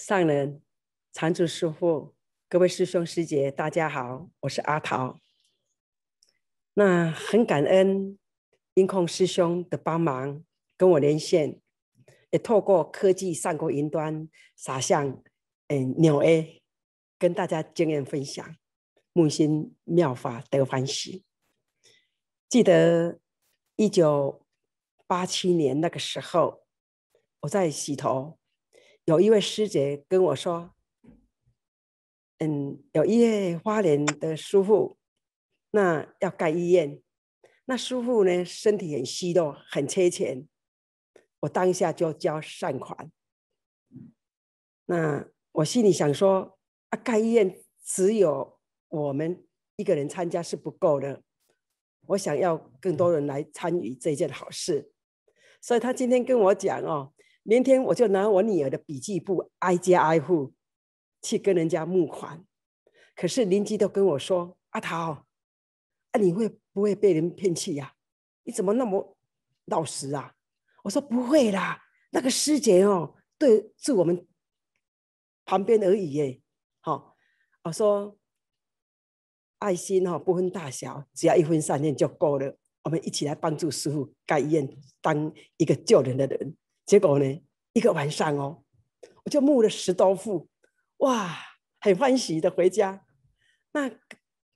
上人、禅主师傅、各位师兄师姐，大家好，我是阿桃。那很感恩音控师兄的帮忙，跟我连线，也透过科技上过云端，洒向嗯鸟儿，跟大家经验分享。木心妙法得欢喜。记得一九八七年那个时候，我在洗头。有一位师姐跟我说：“嗯，有一位花莲的师父，那要盖医院，那师父呢身体很虚弱，很缺钱。我当下就交善款。那我心里想说：啊，盖医院只有我们一个人参加是不够的，我想要更多人来参与这件好事。所以他今天跟我讲哦。”明天我就拿我女儿的笔记簿，挨家挨户去跟人家募款。可是邻居都跟我说：“阿桃，啊你会不会被人骗去呀？你怎么那么老实啊？”我说：“不会啦，那个师姐哦，对住我们旁边而已耶。”好，我说：“爱心哈，不分大小，只要一分善念就够了。我们一起来帮助师傅盖医院，当一个救人的人。”结果呢，一个晚上哦，我就募了十多副，哇，很欢喜的回家。那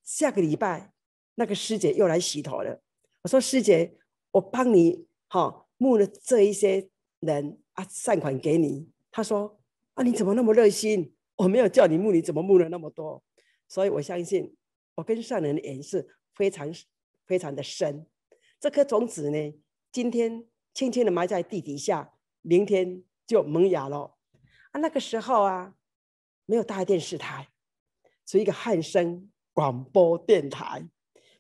下个礼拜那个师姐又来洗头了，我说师姐，我帮你哈募了这一些人啊善款给你。她说啊你怎么那么热心？我没有叫你募，你怎么募了那么多？所以我相信我跟善人的缘是非常非常的深。这颗种子呢，今天轻轻的埋在地底下。明天就萌芽了啊！那个时候啊，没有大电视台，只一个汉声广播电台。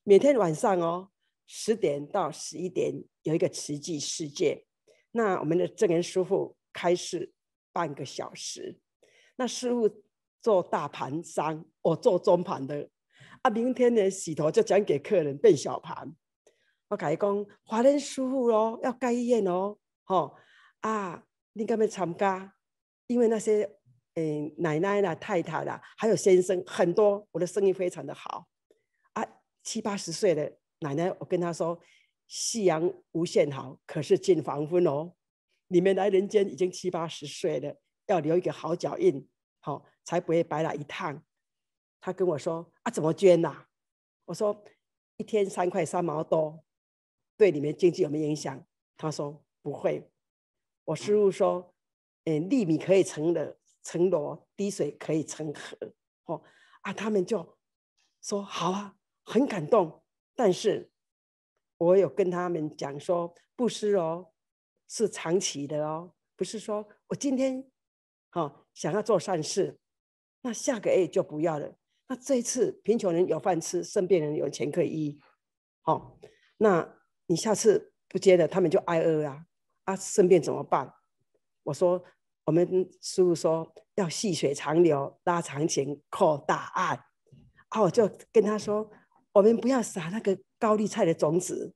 每天晚上哦，十点到十一点有一个奇迹世界。那我们的证人师傅开始半个小时。那师傅做大盘商，我做中盘的啊。明天呢，洗头就讲给客人变小盘。我改伊讲华人师傅喽，要盖医院哦，吼。啊，你干嘛参加？因为那些，诶，奶奶啦、太太啦，还有先生很多，我的生意非常的好。啊，七八十岁的奶奶，我跟她说：“夕阳无限好，可是近黄昏哦。你们来人间已经七八十岁了，要留一个好脚印，好才不会白来一趟。”他跟我说：“啊，怎么捐呐？”我说：“一天三块三毛多，对你们经济有没有影响？”他说：“不会。”我师傅说：“嗯，粒米可以成的成螺，滴水可以成河。”哦，啊，他们就说：“好啊，很感动。”但是，我有跟他们讲说：“布施哦，是长期的哦，不是说我今天好想要做善事，那下个月就不要了。那这一次贫穷人有饭吃，生病人有钱可以医，好，那你下次不接了，他们就挨饿啊。”他生病怎么办？我说，我们师傅说要细水长流，拉长情，扩大爱。啊，我就跟他说，我们不要撒那个高丽菜的种子。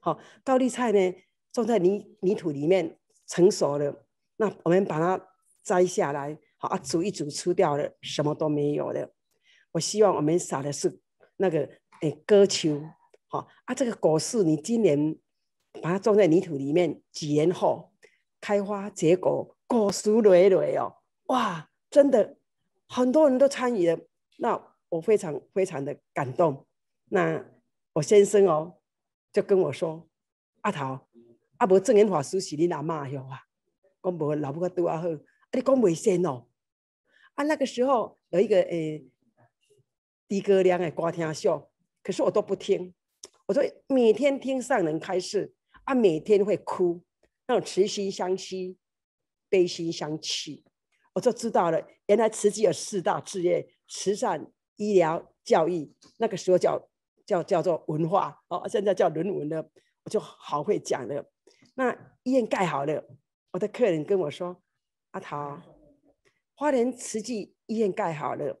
好，高丽菜呢，种在泥泥土里面，成熟了，那我们把它摘下来，好啊，煮一煮吃掉了，什么都没有的。我希望我们撒的是那个诶，割球。好啊，这个果实，你今年。把它种在泥土里面，几年后开花结果，果实累累哦！哇，真的，很多人都参与了，那我非常非常的感动。那我先生哦，就跟我说：“阿桃，阿婆证言法师是你阿妈啊，讲无老婆对我好，阿你讲未先哦。”啊，那个时候有一个诶，的哥俩诶，歌听秀，可是我都不听，我说每天听上人开示。他每天会哭，那种慈心相惜、悲心相泣，我就知道了，原来慈济有四大志愿：慈善、医疗、教育。那个时候叫叫叫做文化哦，现在叫人文了。我就好会讲了。那医院盖好了，我的客人跟我说：“阿桃，花莲慈济医院盖好了，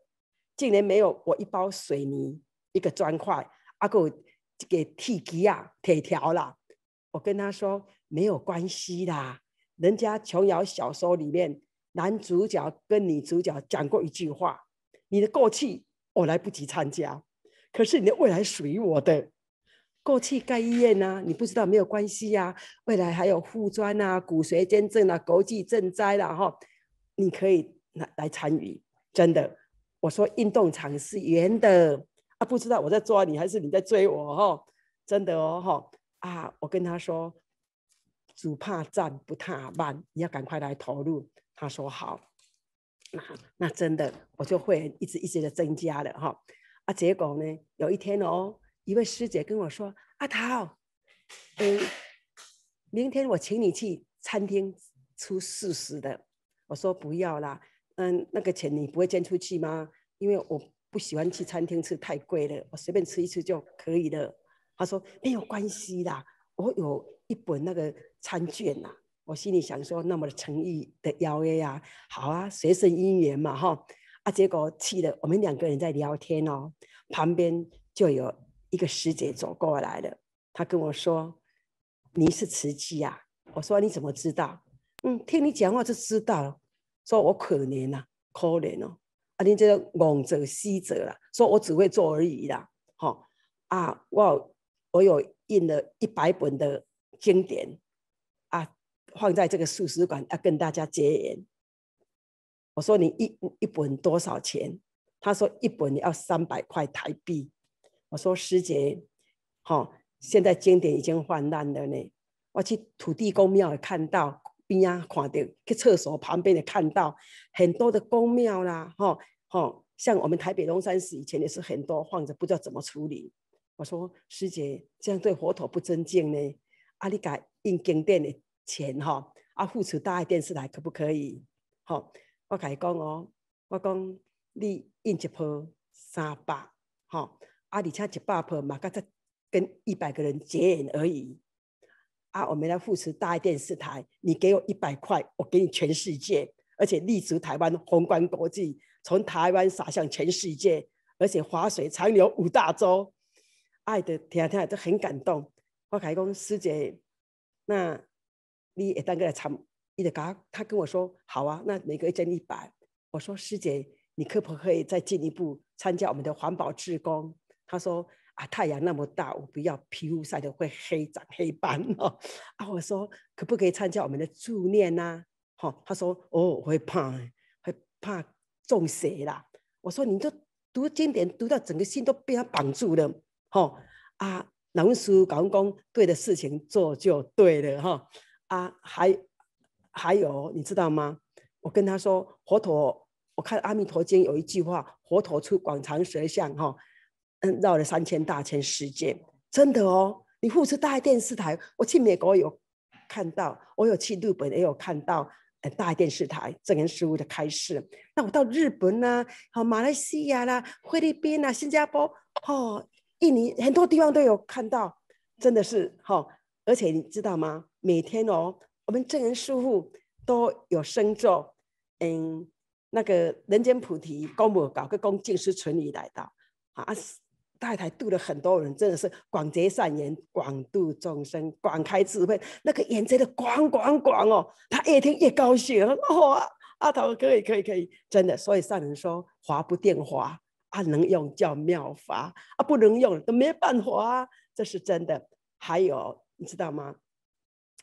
竟然没有我一包水泥、一个砖块，阿哥给铁皮啊、铁条啦。”我跟他说没有关系啦，人家琼瑶小说里面男主角跟女主角讲过一句话：“你的过去我来不及参加，可是你的未来属于我的。”过去盖医院呐，你不知道没有关系呀。未来还有护专呐、骨髓捐赠呐、国际赈灾了哈，你可以来来参与。真的，我说运动场是圆的啊，不知道我在抓你还是你在追我哈？真的哦哈。啊！我跟他说，主怕站不踏慢，你要赶快来投入。他说好，那那真的我就会一直一直的增加了哈。啊，结果呢，有一天哦，一位师姐跟我说，阿桃，嗯，明天我请你去餐厅出四十的。我说不要啦，嗯，那个钱你不会捐出去吗？因为我不喜欢去餐厅吃，太贵了，我随便吃一吃就可以了。他说没有关系啦，我有一本那个参卷呐。我心里想说，那么诚意的邀约呀，好啊，随顺应缘嘛，哈。啊，结果气的我们两个人在聊天哦，旁边就有一个师姐走过来了，她跟我说：“你是慈济啊？”我说：“你怎么知道？”嗯，听你讲话就知道。说我可怜呐，可怜哦。啊，你这个东者西者啦，说我只会做而已啦，哈啊我。我有印了一百本的经典啊，放在这个素食馆要跟大家结缘。我说你一一本多少钱？他说一本要三百块台币。我说师姐，哦，现在经典已经泛滥了呢。我去土地公庙也看到边啊，看到去厕所旁边的看到很多的公庙啦，哈，哈，像我们台北龙山寺以前也是很多放着，不知道怎么处理。我说：“师姐，这样对佛陀不尊敬呢？阿你改印经典的钱哈？啊，扶持大爱电视台可不可以？吼，我甲你讲哦，我讲你印一破三百，哈，啊，你请一百破嘛，甲才跟一百个人结缘而已。啊，我们来扶持大爱电视台，你给我一百块，我给你全世界，而且立足台湾宏观国际，从台湾洒向全世界，而且划水长流五大洲。”爱的，听下就很感动。我开公讲师姐，那你也当过来参？伊就讲，他跟我说好啊，那每个月捐一百。我说师姐，你可不可以再进一步参加我们的环保志工？他说啊，太阳那么大，我不要皮肤晒得会黑长黑斑哦。啊，我说可不可以参加我们的助念呐？哈，他说哦，我会怕，会怕中邪啦。我说你都读经典，读到整个心都被他绑住了。哈啊，能说敢讲对的事情做就对了哈啊，还还有你知道吗？我跟他说，佛陀，我看《阿弥陀经》有一句话，佛陀出广长舌相哈，绕了三千大千世界，真的哦。你付出大电视台，我去美国有看到，我有去日本也有看到，大电视台正人事物的开始。那我到日本呢，好马来西亚啦，菲律宾啦，新加坡，哦。印尼很多地方都有看到，真的是哈！而且你知道吗？每天哦，我们真人师傅都有生咒，嗯，那个人间菩提公母搞个恭敬师存仪来的，啊，太太度了很多人，真的是广结善缘，广度众生，广开智慧，那个眼睛的广广广哦，他越听越高兴哦，阿头可以可以可以，真的，所以上人说华不电华。啊，能用叫妙法啊，不能用都没办法啊，这是真的。还有，你知道吗？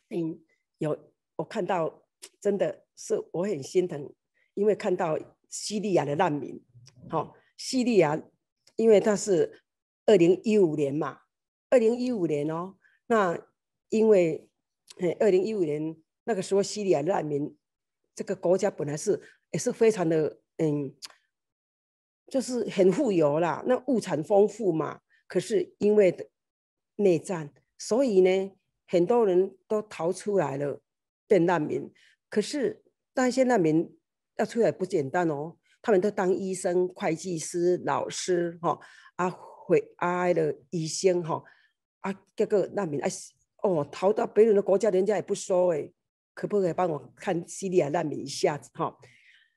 嗯，有我看到真的是我很心疼，因为看到叙利亚的难民。好，叙利亚因为它是二零一五年嘛，二零一五年哦，那因为二零一五年那个时候，叙利亚难民这个国家本来是也是非常的嗯。就是很富有啦，那物产丰富嘛。可是因为内战，所以呢，很多人都逃出来了，变难民。可是那些难民要出来不简单哦，他们都当医生、会计师、老师哈，啊，会啊的医生哈，啊，各个难民哎，哦，逃到别人的国家，人家也不收哎，可不可以帮我看叙利亚难民一下子哈？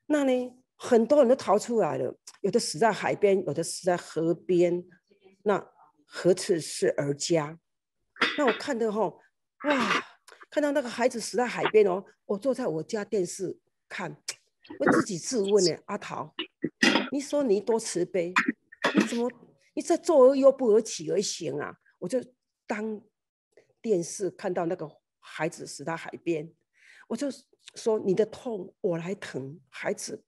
那呢？很多人都逃出来了，有的死在海边，有的死在河边。那何处是儿家？那我看到哈，哇，看到那个孩子死在海边哦，我坐在我家电视看，我自己自问呢：阿桃，你说你多慈悲，你怎么你在坐而起而行啊？我就当电视看到那个孩子死在海边，我就说：你的痛我来疼，孩子。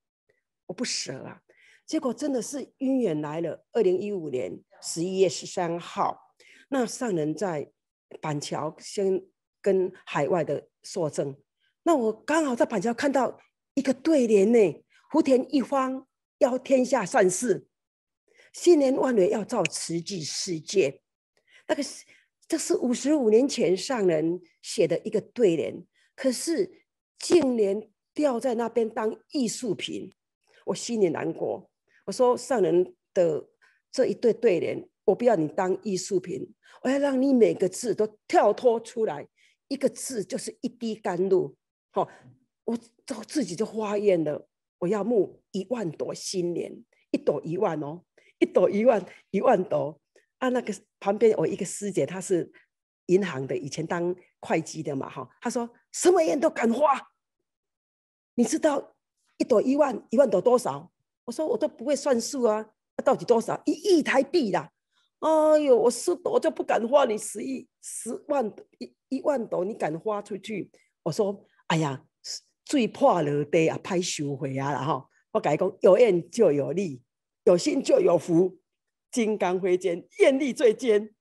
我不舍啊，结果真的是姻缘来了。二零一五年十一月十三号，那上人在板桥先跟海外的说证，那我刚好在板桥看到一个对联呢：“福田一方邀天下善事，新年万年要造慈济世界。”那个这是五十五年前上人写的一个对联，可是近年吊在那边当艺术品。我心里难过，我说上人的这一对对联，我不要你当艺术品，我要让你每个字都跳脱出来，一个字就是一滴甘露，好，我都自己就化艳了，我要募一万朵新莲，一朵一万哦，一朵一万，一万朵。啊！那个旁边我一个师姐，她是银行的，以前当会计的嘛，哈，她说什么人都敢花，你知道。一朵一万，一万朵多少？我说我都不会算数啊，到底多少？一亿台币啦！哎呦，我说我就不敢花，你十亿、十万一一万朵，你敢花出去？我说，哎呀，最破了的啊，拍收回啊，然哈！我改讲有愿就有利，有心就有福，金刚挥坚，愿力最坚。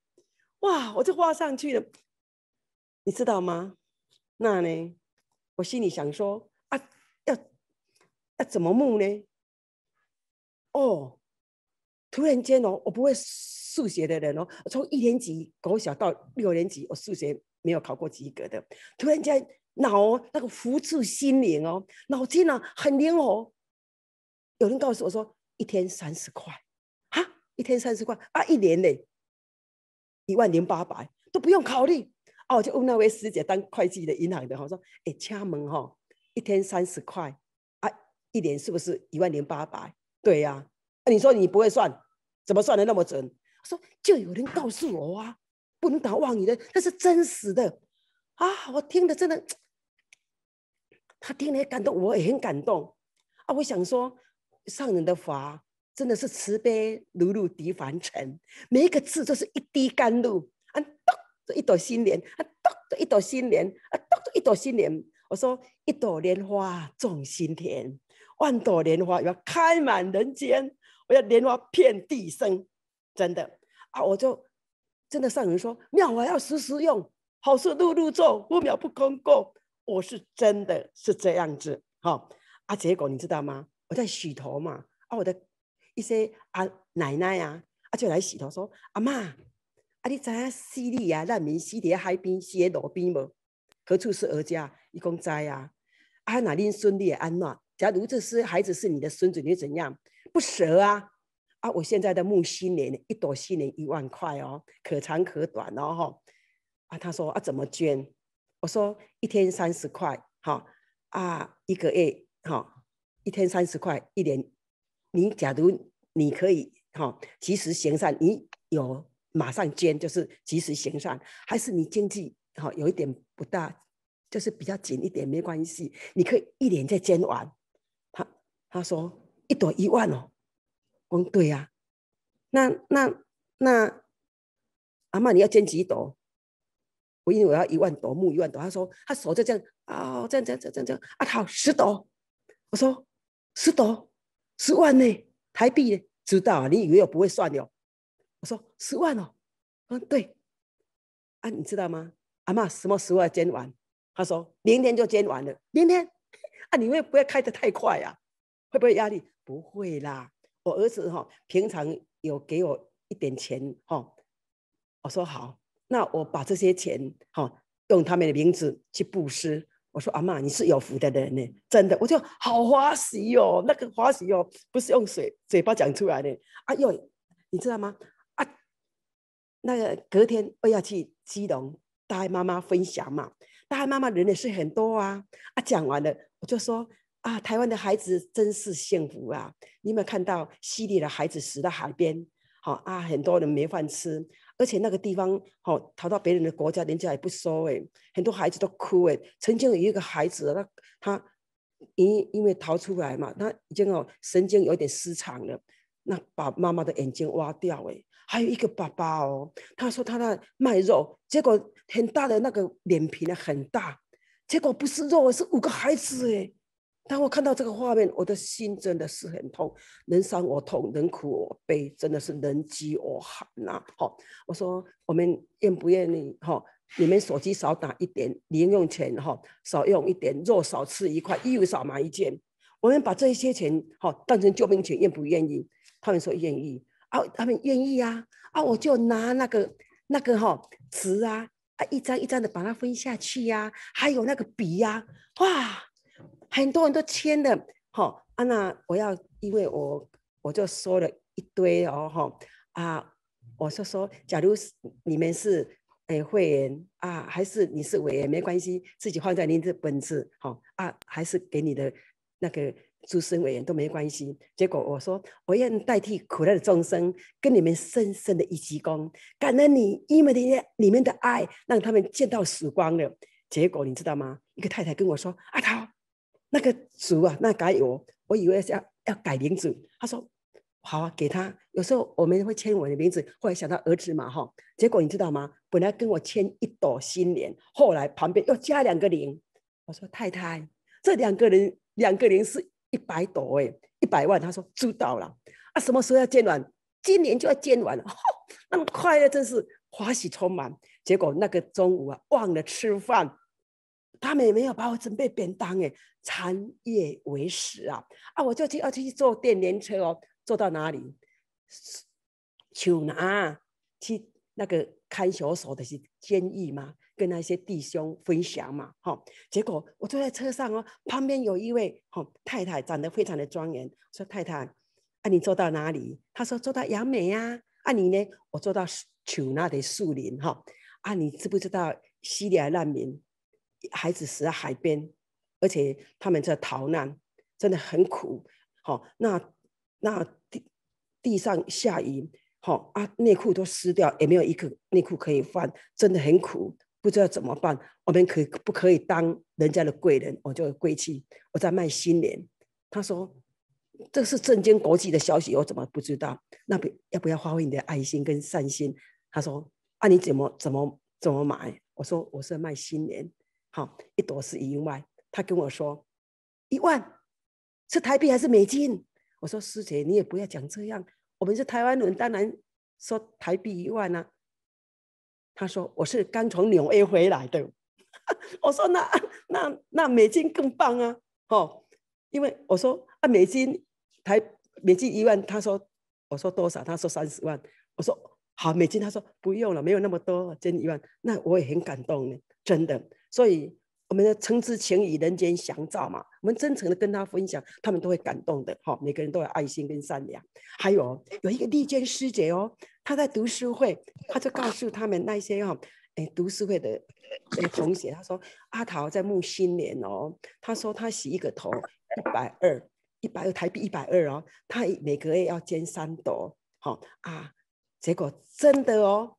哇，我就花上去了，你知道吗？那呢，我心里想说。那怎么募呢？哦，突然间哦，我不会数学的人哦，从一年级狗小到六年级，我数学没有考过及格的。突然间，脑那个福出心灵哦，脑筋呢很灵活。有人告诉我说，一天三十块，哈，一天三十块啊，一年呢一万零八百都不用考虑。哦，我就问那位师姐当会计的银行的，我说：“哎，请问哈，一天三十块。”一年是不是一万零八百？对呀，那你说你不会算，怎么算的那么准？说就有人告诉我啊，不能打妄语的，那是真实的啊！我听的真的，他听的感动，我也很感动啊！我想说，上人的法真的是慈悲，如入敌凡尘，每一个字都是一滴甘露啊！咚，一朵新莲啊！咚，一朵新莲啊！咚，一朵新莲。我说，一朵莲花种心田。万朵莲花，要开满人间；我要莲花遍地生，真的啊！我就真的上人说：“妙法要时时用，好事路路做，不秒不空过。”我是真的是这样子哈啊！结果你知道吗？我在洗头嘛啊！我的一些啊奶奶啊，啊就来洗头说：“阿妈，啊你知啊西里啊，难民西跌海边，西跌路边无？何处是儿家？伊讲在啊，阿那恁孙女也安暖。”假如这是孩子是你的孙子，你怎样不舍啊？啊，我现在的木犀年一朵，犀年一万块哦，可长可短哦哈。啊，他说啊，怎么捐？我说一天三十块，好啊，一个月哈，一天三十块，一年。你假如你可以哈，及时行善，你有马上捐就是及时行善，还是你经济哈有一点不大，就是比较紧一点没关系，你可以一年再捐完。他说：“一朵一万哦。”我说：“对呀。”那那那，阿妈你要捐几朵？我因为我要一万多木，一万多。他说：“他手就这样啊，这样这样这样这样。”啊，好十朵。我说：“十朵，十万呢？台币呢？知道啊？你以为我不会算哟？”我说：“十万哦。”嗯，对。啊，你知道吗？阿妈什么时候捐完？他说：“明天就捐完了。”明天啊，你会不会开的太快呀？会不会压力？不会啦，我儿子哈平常有给我一点钱哈，我说好，那我把这些钱哈用他们的名字去布施。我说阿妈，你是有福的人呢，真的，我就好欢喜哦。那个欢喜哦，不是用水嘴巴讲出来的啊！呦，你知道吗？啊，那个隔天我要去基隆，大妈妈分享嘛，大妈妈人也是很多啊啊，讲完了我就说。啊，台湾的孩子真是幸福啊！你有没有看到犀利的孩子死在海边？好啊，很多人没饭吃，而且那个地方好逃到别人的国家，人家也不收诶，很多孩子都哭诶，曾经有一个孩子，他他因因为逃出来嘛，他已经哦神经有点失常了，那把妈妈的眼睛挖掉诶，还有一个爸爸哦，他说他在卖肉，结果很大的那个脸皮呢很大，结果不是肉，是五个孩子诶。当我看到这个画面，我的心真的是很痛，人伤我痛，人苦我悲，真的是人饥我寒呐！哈，我说我们愿不愿意？哈，你们手机少打一点零用钱，哈，少用一点肉，少吃一块，衣服少买一件。我们把这些钱，哈，当成救命钱，愿不愿意？他们说愿意啊，他们愿意呀啊，我就拿那个那个哈纸啊，啊一张一张的把它分下去呀，还有那个笔呀，哇！很多人都签的，哈啊，那我要，因为我我就说了一堆哦，哈啊，我是说，假如是你们是诶会员啊，还是你是委员，没关系，自己放在您的本子，好啊，还是给你的那个诸神委员都没关系。结果我说，我愿代替苦难的众生，跟你们深深的一鞠躬，感恩你你们的你们的爱让他们见到曙光了。结果你知道吗？一个太太跟我说，阿桃。那个族啊，那改我，我以为要要改名字。他说好，啊，给他。有时候我们会签我的名字，后来想到儿子嘛哈。结果你知道吗？本来跟我签一朵新莲，后来旁边又加两个零。我说太太，这两个人两个零是一百朵哎，一百万。他说知道了啊，什么时候要捐完？今年就要捐完了，那么快乐真是欢喜充满。结果那个中午啊，忘了吃饭。他们也没有把我准备便当诶，残夜为食啊啊！我就去要去坐电联车哦，坐到哪里？丘南去那个看守所的是监狱嘛，跟那些弟兄分享嘛，哈！结果我坐在车上哦，旁边有一位哈太太，长得非常的庄严，说：“太太啊，你坐到哪里？”她说：“坐到杨梅呀。”啊，你呢？我坐到丘那的树林哈。啊，你知不知道西凉难民？孩子死在海边，而且他们在逃难，真的很苦。好，那那地地上下雨，好啊，内裤都湿掉，也没有一个内裤可以换，真的很苦，不知道怎么办。我们可不可以当人家的贵人？我就贵气，我在卖新年。他说：“这是正经国际的消息，我怎么不知道？”那不要不要发挥你的爱心跟善心。他说：“啊，你怎么怎么怎么买？”我说：“我是卖新年。”好，一朵是一万。他跟我说一万是台币还是美金？我说师姐，你也不要讲这样。我们是台湾人，当然说台币一万啊。他说我是刚从纽约回来的。我说那那那美金更棒啊！哦，因为我说啊美金台美金一万。他说我说多少？他说三十万。我说好美金。他说不用了，没有那么多，真一万。那我也很感动呢，真的。所以，我们的诚之情谊，人间祥照嘛，我们真诚的跟他分享，他们都会感动的。哈，每个人都有爱心跟善良。还有，有一个利娟师姐哦，她在读书会，她就告诉他们那些哈，哎，读书会的同学，她说阿桃在木星年哦，她说她洗一个头一百二，一百二台币一百二哦，她每个月要捐三朵。好啊，结果真的哦。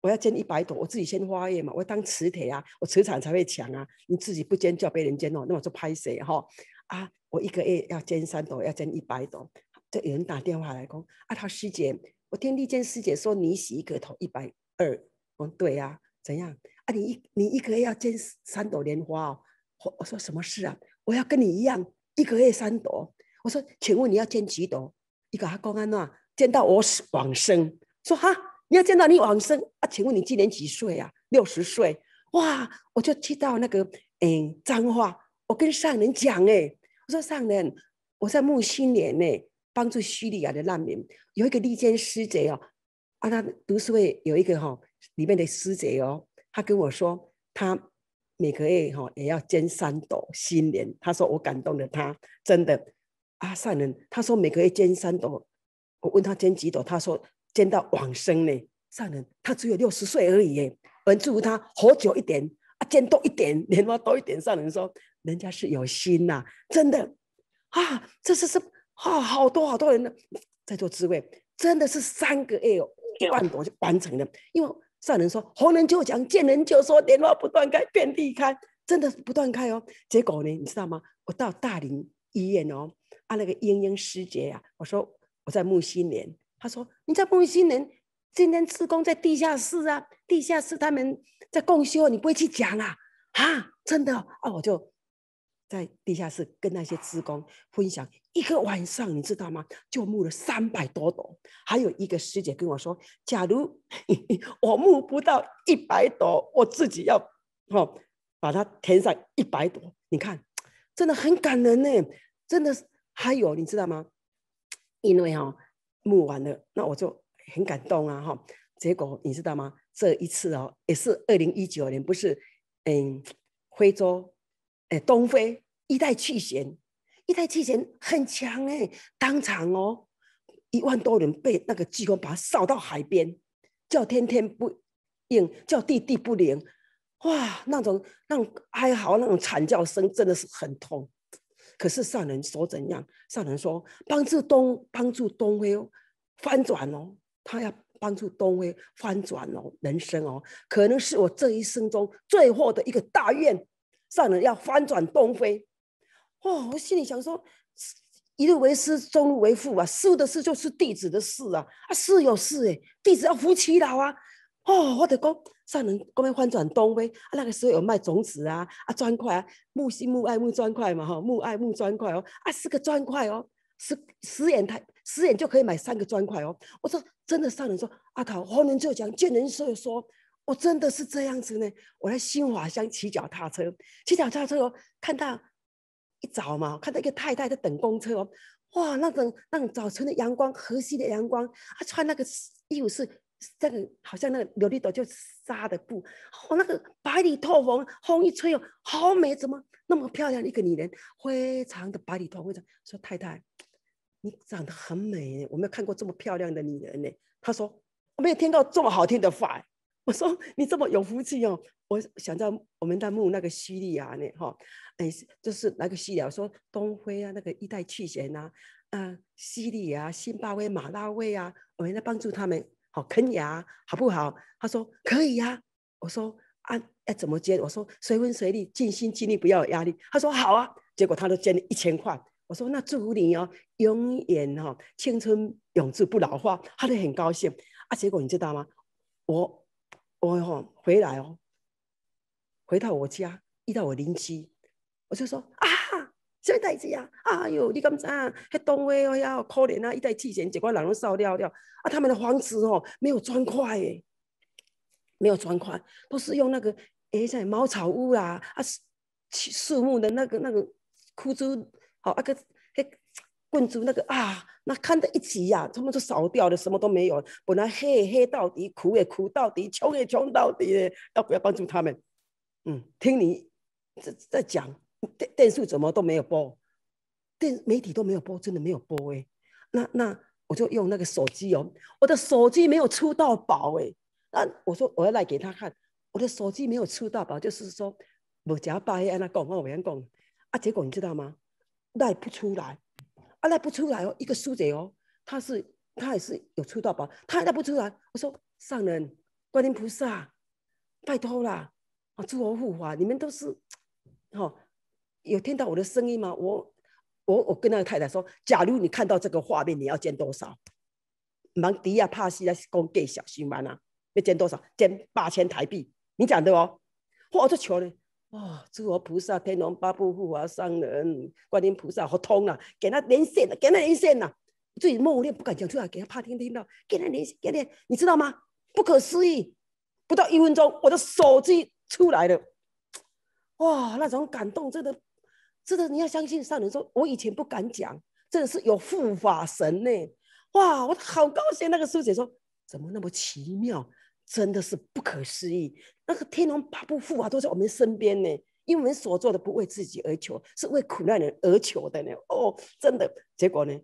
我要捐一百朵，我自己先花叶嘛，我当磁铁啊，我磁场才会强啊。你自己不捐，就要别人结哦。那我就拍谁哈啊？我一个月要捐三朵，要捐一百朵。这有人打电话来讲啊，他师姐，我听地间师姐说，你洗一个头一百二。我说对呀，怎样？啊，你一你一个月要结三朵莲花哦。我我说什么事啊？我要跟你一样，一个月三朵。我说，请问你要结几朵？一个阿公安嬷见到我死往生，说哈。你要见到你往生啊？请问你今年几岁啊？六十岁哇！我就听到那个嗯脏话，我跟上人讲哎，我说上人，我在木心年呢，帮助叙利亚的难民，有一个利捐师姐哦，啊，他读书会有一个哈里面的师姐哦，他跟我说他每个月哈也要捐三朵新莲，他说我感动了他真的啊，上人他说每个月捐三朵，我问他捐几朵，他说。见到往生呢，善人，他只有六十岁而已耶，我们祝福他活久一点，啊，见多一点，莲花多一点。善人说，人家是有心呐，真的，啊，这是是啊，好多好多人呢在做智慧，真的是三个月哦，一万多就完成了。因为善人说，逢人就讲，见人就说，莲花不断开，遍地开，真的不断开哦。结果呢，你知道吗？我到大林医院哦，啊，那个英英师姐呀，我说我在木心莲。他说：“你在工新人，今天职工在地下室啊，地下室他们在共修，你不会去讲啊？啊，真的啊，我就在地下室跟那些职工分享一个晚上，你知道吗？就募了三百多朵，还有一个师姐跟我说，假如 我募不到一百朵，我自己要哦把它填上一百朵，你看，真的很感人呢，真的。还有你知道吗？因为哈。”木完了，那我就很感动啊！哈，结果你知道吗？这一次哦，也是二零一九年，不是，嗯，非洲哎，东非一代弃贤，一代弃贤很强哎，当场哦，一万多人被那个飓风把扫到海边，叫天天不应，叫地地不灵，哇，那种那种哀嚎，那种惨叫声，真的是很痛。可是上人说怎样？上人说帮助东帮助东非翻转哦，他要帮助东非翻转哦，人生哦，可能是我这一生中最后的一个大愿。上人要翻转东非，哦，我心里想说，一日为师，中日为父啊，师的事就是弟子的事啊，啊，师有事哎，弟子要服其老啊。哦，我就讲上人讲要翻转东威，啊那个时候有卖种子啊，啊砖块啊，木西木爱木砖块嘛哈，木爱木砖块哦，啊四个砖块哦，十十元台十元就可以买三个砖块哦。我说真的，上人说阿考，华人就讲见人说有说，我真的是这样子呢。我在新华乡骑脚踏车，骑脚踏车哦，看到一早嘛，看到一个太太在等公车哦，哇那种那种早晨的阳光，和煦的阳光，啊穿那个衣服是。这个好像那个琉璃斗就纱的布，哦，那个百里透红，风一吹哦，好美，怎么那么漂亮一个女人，非常的百里透，红。说太太，你长得很美，我没有看过这么漂亮的女人呢。他说我没有听到这么好听的话，我说你这么有福气哦。我想到我们在穆那个叙利亚呢，哈，哎，就是那个叙利亚说东非啊，那个一代去贤呐，嗯，叙利亚、新巴威、马拉维啊，我们在帮助他们。好坑牙好不好？他说可以呀。我说啊，要怎么接？我说随温随利，尽心尽力，不要有压力。他说好啊。结果他都捐了一千块。我说那祝福你哦，永远哈青春永驻，不老化。他都很高兴啊。结果你知道吗？我我哈回来哦，回到我家遇到我邻居，我就说啊。这袋子呀，啊哟，你敢啊？那歪位呀，可怜啊！一代气钱，结果让人烧掉了。啊，他们的房子哦，没有砖块，没有砖块，都是用那个哎，在茅草屋啦，啊，树树木的那个那个枯枝，好那个棍子那个啊，那看在一起呀，他们都烧掉了，什么都没有。本来黑黑到底，苦也苦到底，穷也穷到底，要不要帮助他们？嗯，听你在在讲。电电视怎么都没有播，电媒体都没有播，真的没有播哎。那那我就用那个手机哦，我的手机没有出到宝哎。那我说我要赖给他看，我的手机没有出到宝，就是说无假把，要安那讲，我唔讲。啊，结果你知道吗？赖不出来，啊赖不出来哦，一个书姐哦，她是她也是有出到宝，她赖不出来。我说上人、观音菩萨，拜托啦，啊诸佛护法，你们都是，哈。有听到我的声音吗？我、我、我跟那个太太说：，假如你看到这个画面，你要捐多少？蒙迪亚帕西来公给小新玩啊，要捐多少？捐八千台币。你讲的哦。我这求呢。哇！诸佛菩萨、天龙八部护法商人、观音菩萨，好通啊！给他连线的，给他连线呐！自己默念不敢讲出来，给他怕听听到，给他连，给他，你知道吗？不可思议！不到一分钟，我的手机出来了。哇！那种感动，真的。真的，你要相信。上人说：“我以前不敢讲，真的是有护法神呢。”哇，我好高兴。那个师姐说：“怎么那么奇妙？真的是不可思议。那个天龙八部护法都在我们身边呢。因为我们所做的不为自己而求，是为苦难人而求的呢。”哦，真的。结果呢？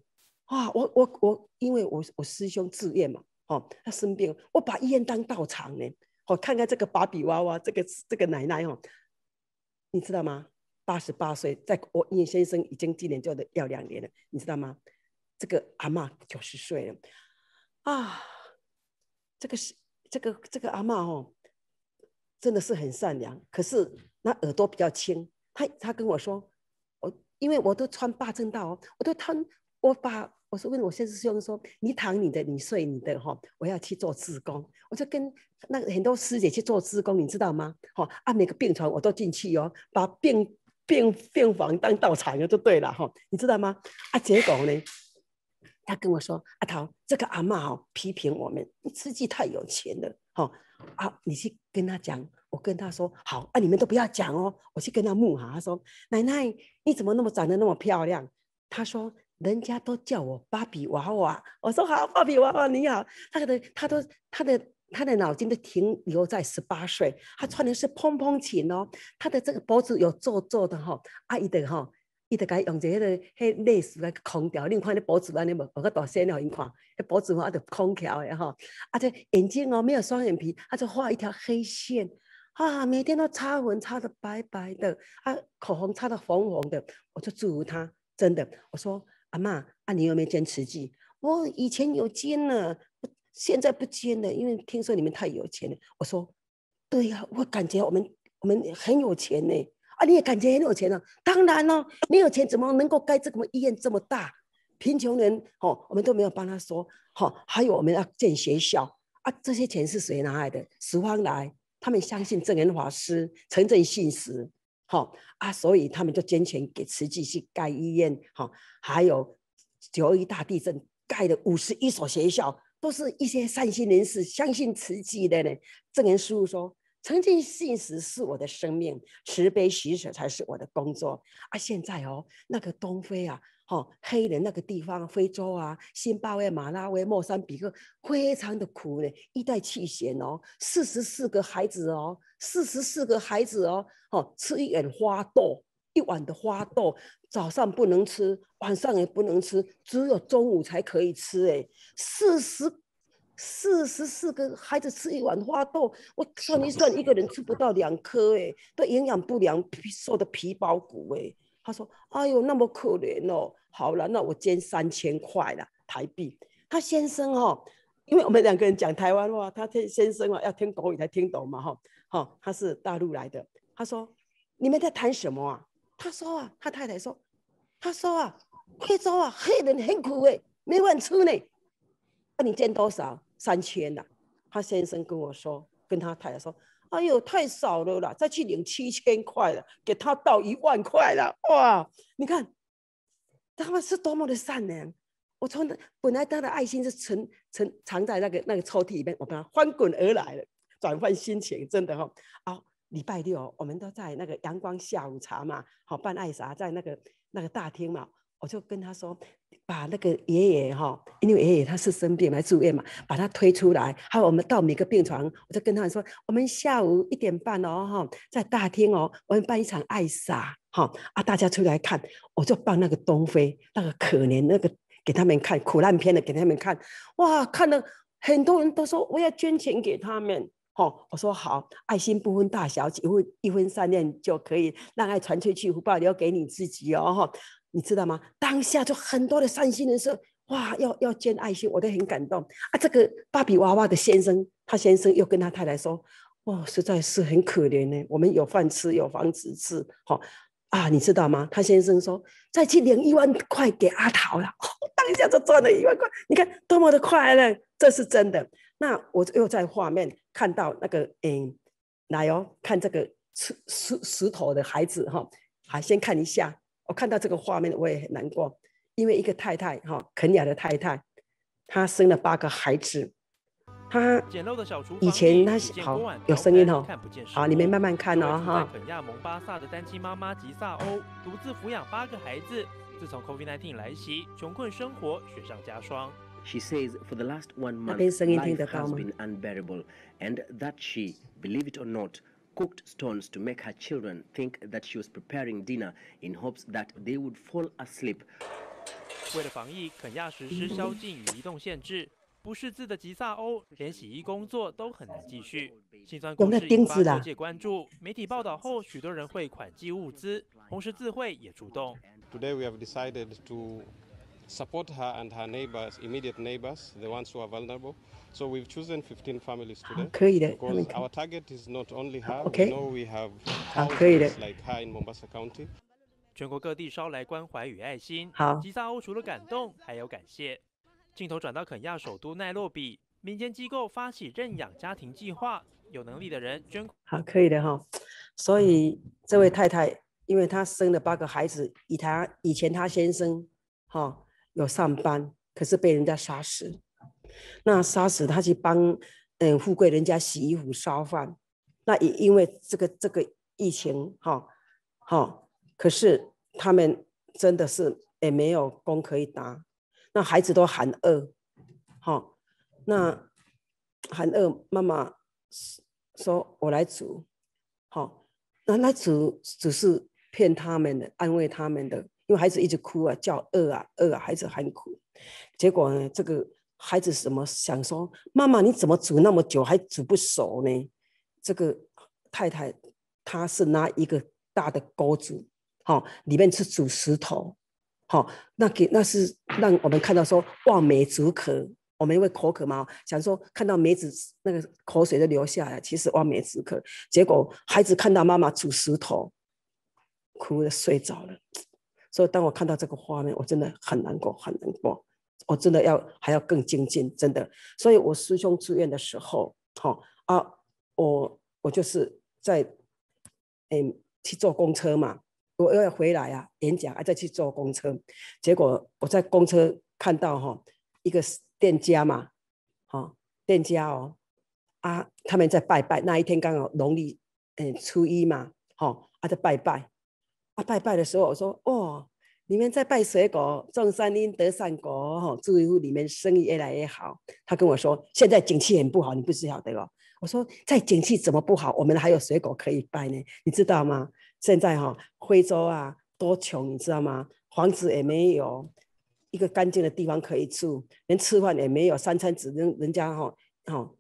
啊，我我我，因为我我师兄自愿嘛，哦，他生病，我把医院当道场呢。我看看这个芭比娃娃，这个这个奶奶哦，你知道吗？八十八岁，在我叶先生已经今年就得要两年了，你知道吗？这个阿妈九十岁了，啊，这个是这个这个阿妈哦，真的是很善良。可是那耳朵比较轻，他他跟我说，我因为我都穿八正道哦，我都穿，我把我说问，我先生说说你躺你的，你睡你的哈，我要去做志工，我就跟那很多师姐去做志工，你知道吗？哈，按每个病床我都进去哟，把病。病病房当道场了，就对了哈，你知道吗？啊，结果呢，他跟我说，阿桃，这个阿妈哦批评我们自己太有钱了哈。啊，你去跟他讲，我跟他说好啊，你们都不要讲哦，我去跟他木哈，他说奶奶你怎么那么长得那么漂亮？他说人家都叫我芭比娃娃。我说好，芭比娃娃你好。他的他都他的。他的脑筋都停留在十八岁，他穿的是蓬蓬裙哦，他的这个脖子有皱皱的哈，啊，一的哈，伊得该用一个迄个迄类似个空调，你看那脖子那里无？我搁大仙让你看，那脖子我爱空调的哈，而且眼睛哦没有双眼皮，他就画一条黑线啊，每天都擦粉擦的白白的，啊口红擦的红红的，我就祝福他，真的，我说阿妈啊，你有没有坚持住？我以前有坚呢。现在不捐了，因为听说你们太有钱了。我说，对呀，我感觉我们我们很有钱呢。啊，你也感觉很有钱啊？当然了，没有钱怎么能够盖这个医院这么大？贫穷人，哦，我们都没有帮他说，哦，还有我们要建学校，啊，这些钱是谁拿来的？十方来，他们相信正言法师，诚正信实，哦、啊，所以他们就捐钱给慈济去盖医院，哦，还有九一大地震盖的五十一所学校。都是一些善心人士、相信慈济的人。证人师父说：“曾经信实是我的生命，慈悲喜舍才是我的工作啊！现在哦，那个东非啊，哈，黑人那个地方，非洲啊，新巴威、马拉维、莫桑比克，非常的苦呢，一代弃鞋哦，四十四个孩子哦，四十四个孩子哦，哈，吃一碗花豆，一碗的花豆。”早上不能吃，晚上也不能吃，只有中午才可以吃。哎，四十，四十四个孩子吃一碗花豆，我算一算，一个人吃不到两颗，哎，都营养不良，瘦的皮包骨。哎，他说：“哎呦，那么可怜哦。”好了，那我捐三千块了台币。他先生哦，因为我们两个人讲台湾话，他他先生啊要听懂，语才听懂嘛，哈，哈，他是大陆来的。他说：“你们在谈什么啊？”他说啊，他太太说。他说啊，贵州啊，黑人很苦诶，没饭吃呢。那你捐多少？三千呐。他先生跟我说，跟他太太说：“哎呦，太少了啦，再去领七千块了，给他到一万块了。”哇，你看，他们是多么的善良。我从本来他的爱心是存存藏在那个那个抽屉里面，我它翻滚而来了，转换心情，真的哦。好，礼拜六我们都在那个阳光下午茶嘛，好办爱啥在那个。那个大厅嘛，我就跟他说，把那个爷爷哈，因为爷爷他是生病来住院嘛，把他推出来。还有我们到每个病床，我就跟他说，我们下午一点半哦哈，在大厅哦，我们办一场爱莎哈啊，大家出来看，我就办那个东非那个可怜那个给他们看苦难片的给他们看，哇，看了很多人都说我要捐钱给他们。哦，我说好，爱心不分大小，只分一分善念就可以让爱传出去，福报留给你自己哦。你知道吗？当下就很多的善心人士，哇，要要捐爱心，我都很感动啊。这个芭比娃娃的先生，他先生又跟他太太说，哇，实在是很可怜呢。我们有饭吃，有房子住，哈啊，你知道吗？他先生说再去领一万块给阿桃了，当下就赚了一万块，你看多么的快乐，这是真的。那我又在画面。看到那个，嗯，来哦，看这个石石石头的孩子哈，好，先看一下。我看到这个画面，我也很难过，因为一个太太哈，肯雅的太太，她生了八个孩子，她简陋的小厨以前她好有声音哦，看不见，你们慢慢看哦哈。在本亚蒙巴萨的单亲妈妈吉萨欧独自抚养八个孩子，自从 COVID-19 来袭，穷困生活雪上加霜。She says for the last one month, life has been unbearable and that she, believe it or not, cooked stones to make her children think that she was preparing dinner in hopes that they would fall asleep. Today we have decided to support neighbors, neighbors, ones So chosen families because is vulnerable. our who today. not only okay. know thousands Mombasa her her are target immediate the County. her, have we've we we and in like 全国各地捎来关怀与爱心。好，吉萨欧除了感动，还有感谢。镜头转到肯亚首都奈洛比，民间机构发起认养家庭计划，有能力的人捐好，可以的哈。所以这位太太，因为她生了八个孩子，以她以前她先生，哈。有上班，可是被人家杀死。那杀死他去帮嗯富贵人家洗衣服、烧饭。那也因为这个这个疫情，哈，哈。可是他们真的是也没有工可以打，那孩子都喊饿，哈。那喊饿，妈妈说：“我来煮。”好，那那煮只是骗他们的，安慰他们的。因为孩子一直哭啊，叫饿啊，饿啊，孩子很苦。结果呢，这个孩子怎么想说：“妈妈，你怎么煮那么久，还煮不熟呢？”这个太太她是拿一个大的锅子，哈，里面是煮石头，哈，那给那是让我们看到说望梅止渴。我们因为口渴嘛，想说看到梅子那个口水都流下来，其实望梅止渴。结果孩子看到妈妈煮石头，哭的睡着了。所以，当我看到这个画面，我真的很难过，很难过。我真的要还要更精进，真的。所以我师兄住院的时候，哈啊，我我就是在，哎，去坐公车嘛，我要回来啊，演讲，再去坐公车。结果我在公车看到哈，一个店家嘛，哈，店家哦，啊，他们在拜拜。那一天刚好农历哎初一嘛，哈，他在拜拜。啊，拜拜的时候，我说哦，你们在拜水果，种善因得善果，祝你们生意越来越好。他跟我说，现在景气很不好，你不知晓得哦。我说，在景气怎么不好？我们还有水果可以拜呢，你知道吗？现在哈，徽州啊，多穷，你知道吗？房子也没有一个干净的地方可以住，连吃饭也没有，三餐只能人家哈，哈，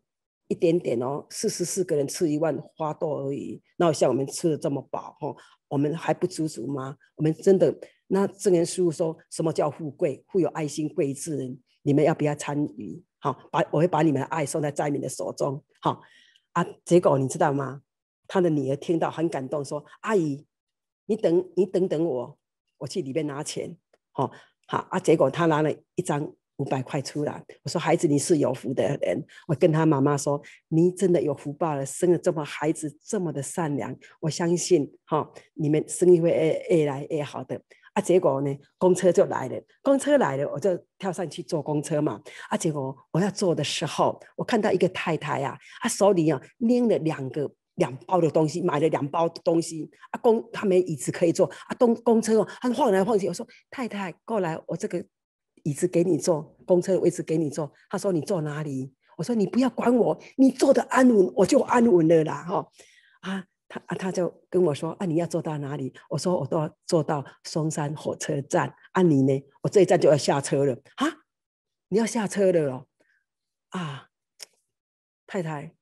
一点点哦，四十四个人吃一碗花豆而已。有像我们吃的这么饱，哈。我们还不足足吗？我们真的？那证人师傅说什么叫富贵？富有爱心贵之人，你们要不要参与？好，把我会把你们的爱送在灾民的手中。好啊，结果你知道吗？他的女儿听到很感动，说：“阿姨，你等，你等等我，我去里面拿钱。”好，好啊，结果他拿了一张。五百块出来，我说孩子你是有福的人，我跟他妈妈说，你真的有福报了，生了这么孩子这么的善良，我相信哈，你们生意会越来越好的。啊，结果呢，公车就来了，公车来了，我就跳上去坐公车嘛。啊，结果我要坐的时候，我看到一个太太呀，啊手里啊拎了两个两包的东西，买了两包东西。啊公他没椅子可以坐，啊公公车哦他晃来晃去，我说太太过来，我这个。椅子给你坐，公车的位置给你坐。他说：“你坐哪里？”我说：“你不要管我，你坐的安稳，我就安稳了啦。”哈啊，他啊他就跟我说：“啊，你要坐到哪里？”我说：“我都要坐到松山火车站。”啊，你呢？我这一站就要下车了。啊，你要下车了哦。啊，太太，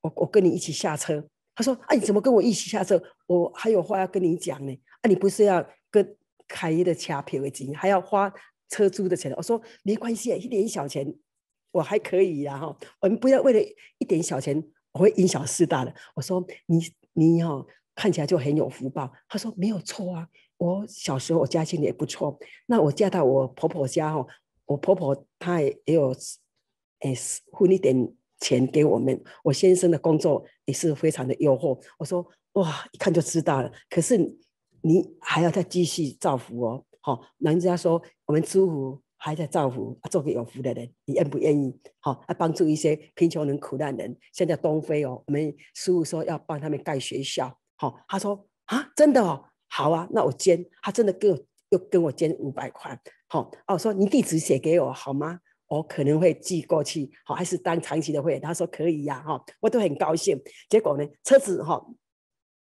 我我跟你一起下车。他说：“啊，你怎么跟我一起下车？我还有话要跟你讲呢。”啊，你不是要跟凯业的差票金还要花。车租的钱，我说没关系，一点小钱我还可以呀哈。我们不要为了一点小钱，我会因小失大的。我说你你哈看起来就很有福报。他说没有错啊，我小时候我家境也不错。那我嫁到我婆婆家哈，我婆婆她也有诶是分一点钱给我们。我先生的工作也是非常的优厚。我说哇，一看就知道了。可是你还要再继续造福哦。好，人家说我们师父还在造福，做个有福的人，你愿不愿意？好，来帮助一些贫穷人、苦难人。现在东非哦，我们师父说要帮他们盖学校。好，他说啊，真的哦，好啊，那我捐。他真的给我又跟我捐五百块。好，哦，说你地址写给我好吗？我可能会寄过去。好，还是当长期的会？他说可以呀。哈，我都很高兴。结果呢，车子哈，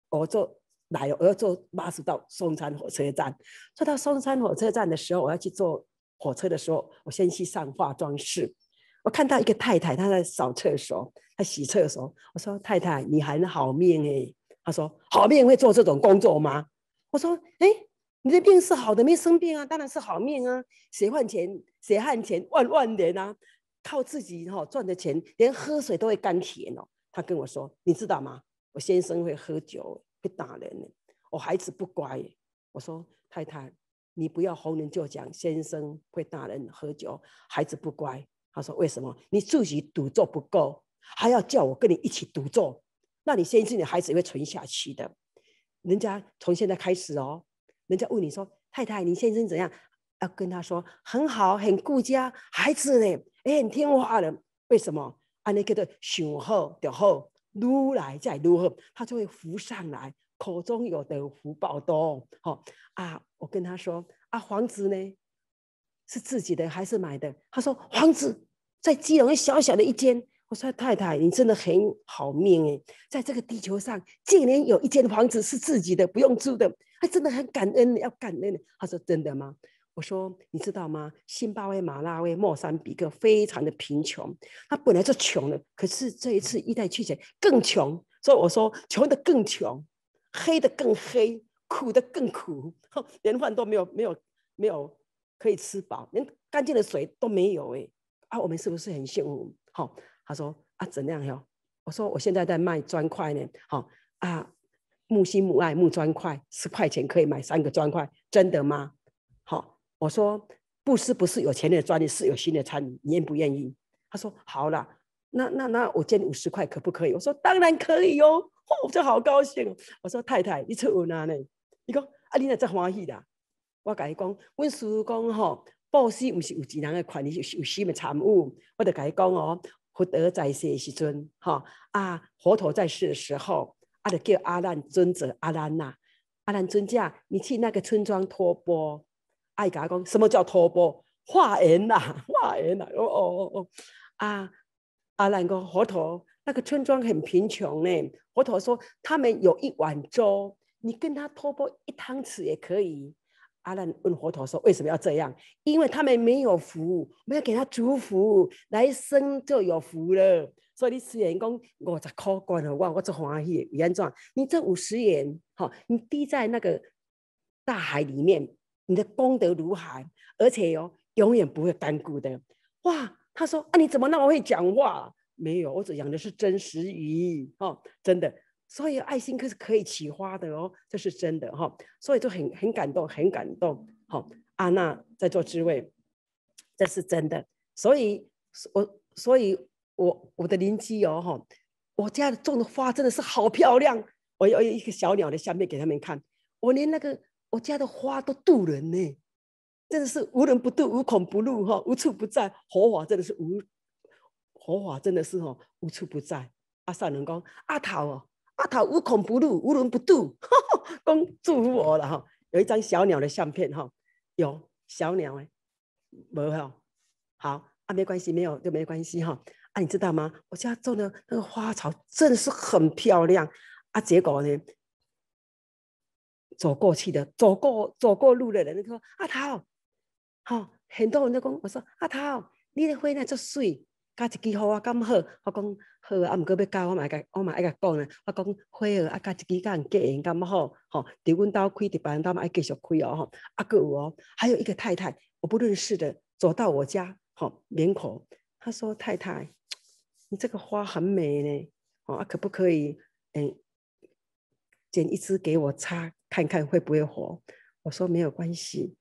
我做。来，我要坐巴士到松山火车站。坐到松山火车站的时候，我要去坐火车的时候，我先去上化妆室。我看到一个太太，她在扫厕所，她洗厕所。我说：“太太，你很好命哎。”她说：“好命会做这种工作吗？”我说：“哎，你的病是好的，没生病啊，当然是好命啊。血汗钱，血汗钱，万万年啊！靠自己哈赚的钱，连喝水都会甘甜哦。”她跟我说：“你知道吗？我先生会喝酒。”会打人呢，我孩子不乖。我说太太，你不要逢人就讲先生会打人喝酒，孩子不乖。他说为什么？你自己赌咒不够，还要叫我跟你一起赌咒，那你先生的孩子会存下去的。人家从现在开始哦，人家问你说太太，你先生怎样？要跟他说很好，很顾家，孩子呢，哎很听话的。为什么？按你叫做想好就好。如来在如何，他就会浮上来。口中有的福报多，好啊！我跟他说：“啊，房子呢？是自己的还是买的？”他说：“房子在基隆，小小的一间。”我说：“太太，你真的很好命哎，在这个地球上，竟然有一间房子是自己的，不用租的。”他真的很感恩，要感恩。他说：“真的吗？”我说，你知道吗？新巴威、马拉威、莫桑比克非常的贫穷，他本来就穷了，可是这一次一代巨灾更穷，所以我说，穷的更穷，黑的更黑，苦的更苦，连饭都没有，没有，没有可以吃饱，连干净的水都没有。哎，啊，我们是不是很幸福？好，他说啊，怎样哟？我说我现在在卖砖块呢。好啊，木心木爱木砖块，十块钱可以买三个砖块，真的吗？我说布施不是有钱的专利，是有心的参与，你愿不愿意？他说好了，那那那我捐五十块可不可以？我说当然可以哟，我就好高兴。我说太太，你出有哪呢？你讲啊，你那真欢喜啦。我甲伊讲，阮师叔讲吼，布施不是有钱人的权利，是有心的参物。我就甲伊讲哦，福德在世的时阵哈啊，佛陀在世的时候，啊，得叫阿难尊者，阿难呐，阿难尊者，你去那个村庄托钵。爱甲讲什么叫托钵化缘呐？化缘呐！哦哦哦！哦，啊阿兰个佛陀，那个村庄很贫穷呢。佛陀说，他们有一碗粥，你跟他托钵一汤匙也可以。阿兰问佛陀说：“为什么要这样？”因为他们没有福，我们要给他祝福，来生就有福了。所以你虽然讲五十块了，我我就欢喜，原状，你这五十元好，你滴在那个大海里面。你的功德如海，而且哦，永远不会干枯的，哇！他说啊，你怎么那么会讲话？没有，我只养的是真实鱼，哦，真的。所以爱心可是可以启发的哦，这是真的哈。所以就很很感动，很感动。好，阿那在做之位，这是真的。所以，我所以我我的邻居哦，哈，我家种的花真的是好漂亮。我有一个小鸟的下面给他们看，我连那个。我家的花都渡人呢，真的是无人不渡，无孔不入哈，无处不在。佛法真的是无，佛法真的是哦，无处不在。阿善人讲阿头哦，阿头无孔不入，无人不渡，讲祝福我了哈。有一张小鸟的相片哈，有小鸟哎，没有，好啊，没关系，没有就没关系哈。啊，你知道吗？我家种的那个花草真的是很漂亮啊，结果呢？走过去的，走过走过路的人说：“阿桃，哈，很多人都讲，我说阿桃，你的花呢，真水，加一支花，啊，刚好。我讲好啊，毋过要教我咪甲我嘛爱甲讲呢。我讲花儿啊，加一支人结，咁好，好，在阮兜开，伫别人兜爱继续开哦，吼，阿有哦，还有一个太太，我不认识的，走到我家，吼，门口，她说：“太太，你这个花很美呢，哦，可不可以，诶，剪一支给我插？”看看会不会火？我说没有关系。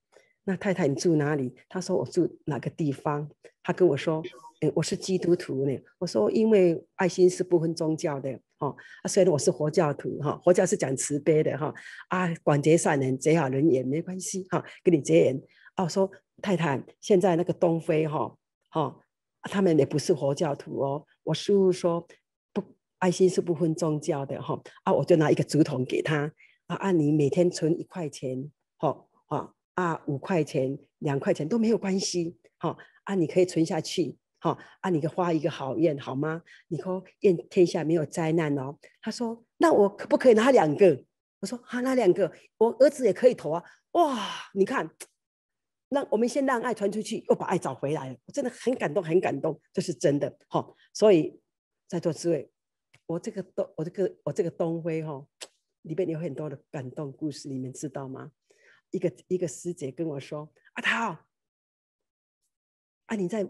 那太太，你住哪里？他说我住哪个地方？他跟我说，哎，我是基督徒呢。我说因为爱心是不分宗教的，哈。啊，虽然我是佛教徒，哈，佛教是讲慈悲的，哈。啊，管结善人，结好人也没关系，哈。给你劫啊，哦，说太太，现在那个东非，哈，哈，他们也不是佛教徒哦。我师傅说，不，爱心是不分宗教的，哈。啊，我就拿一个竹筒给他。啊，按你每天存一块钱，好啊，啊五块钱、两块钱都没有关系，好啊，你可以存下去，好啊，你个花一个好愿好吗？你可愿天下没有灾难哦？他说：“那我可不可以拿两个？”我说：“好，拿两个，我儿子也可以投啊。”哇，你看，那我们先让爱传出去，又把爱找回来了，我真的很感动，很感动，这是真的，哈。所以，在座诸位，我这个东，我这个我这个东辉哈。里边有很多的感动故事，你们知道吗？一个一个师姐跟我说：“阿涛，啊，你在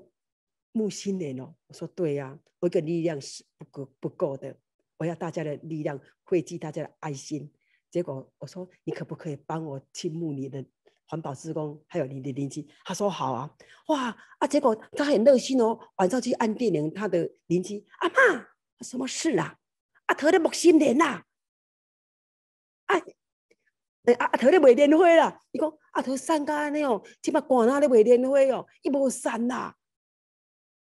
木心年哦？”我说：“对呀，我一个力量是不够不够的，我要大家的力量，汇集大家的爱心。”结果我说：“你可不可以帮我去募你的环保职工，还有你的邻居？”他说：“好啊，哇啊！”结果他很热心哦，晚上去按电铃，他的邻居阿妈，什么事啊？阿涛的木心年啊。啊，阿阿头咧卖莲花啦！伊讲阿头甲安尼哦，即摆寒啊咧卖莲花哦，伊无散啦。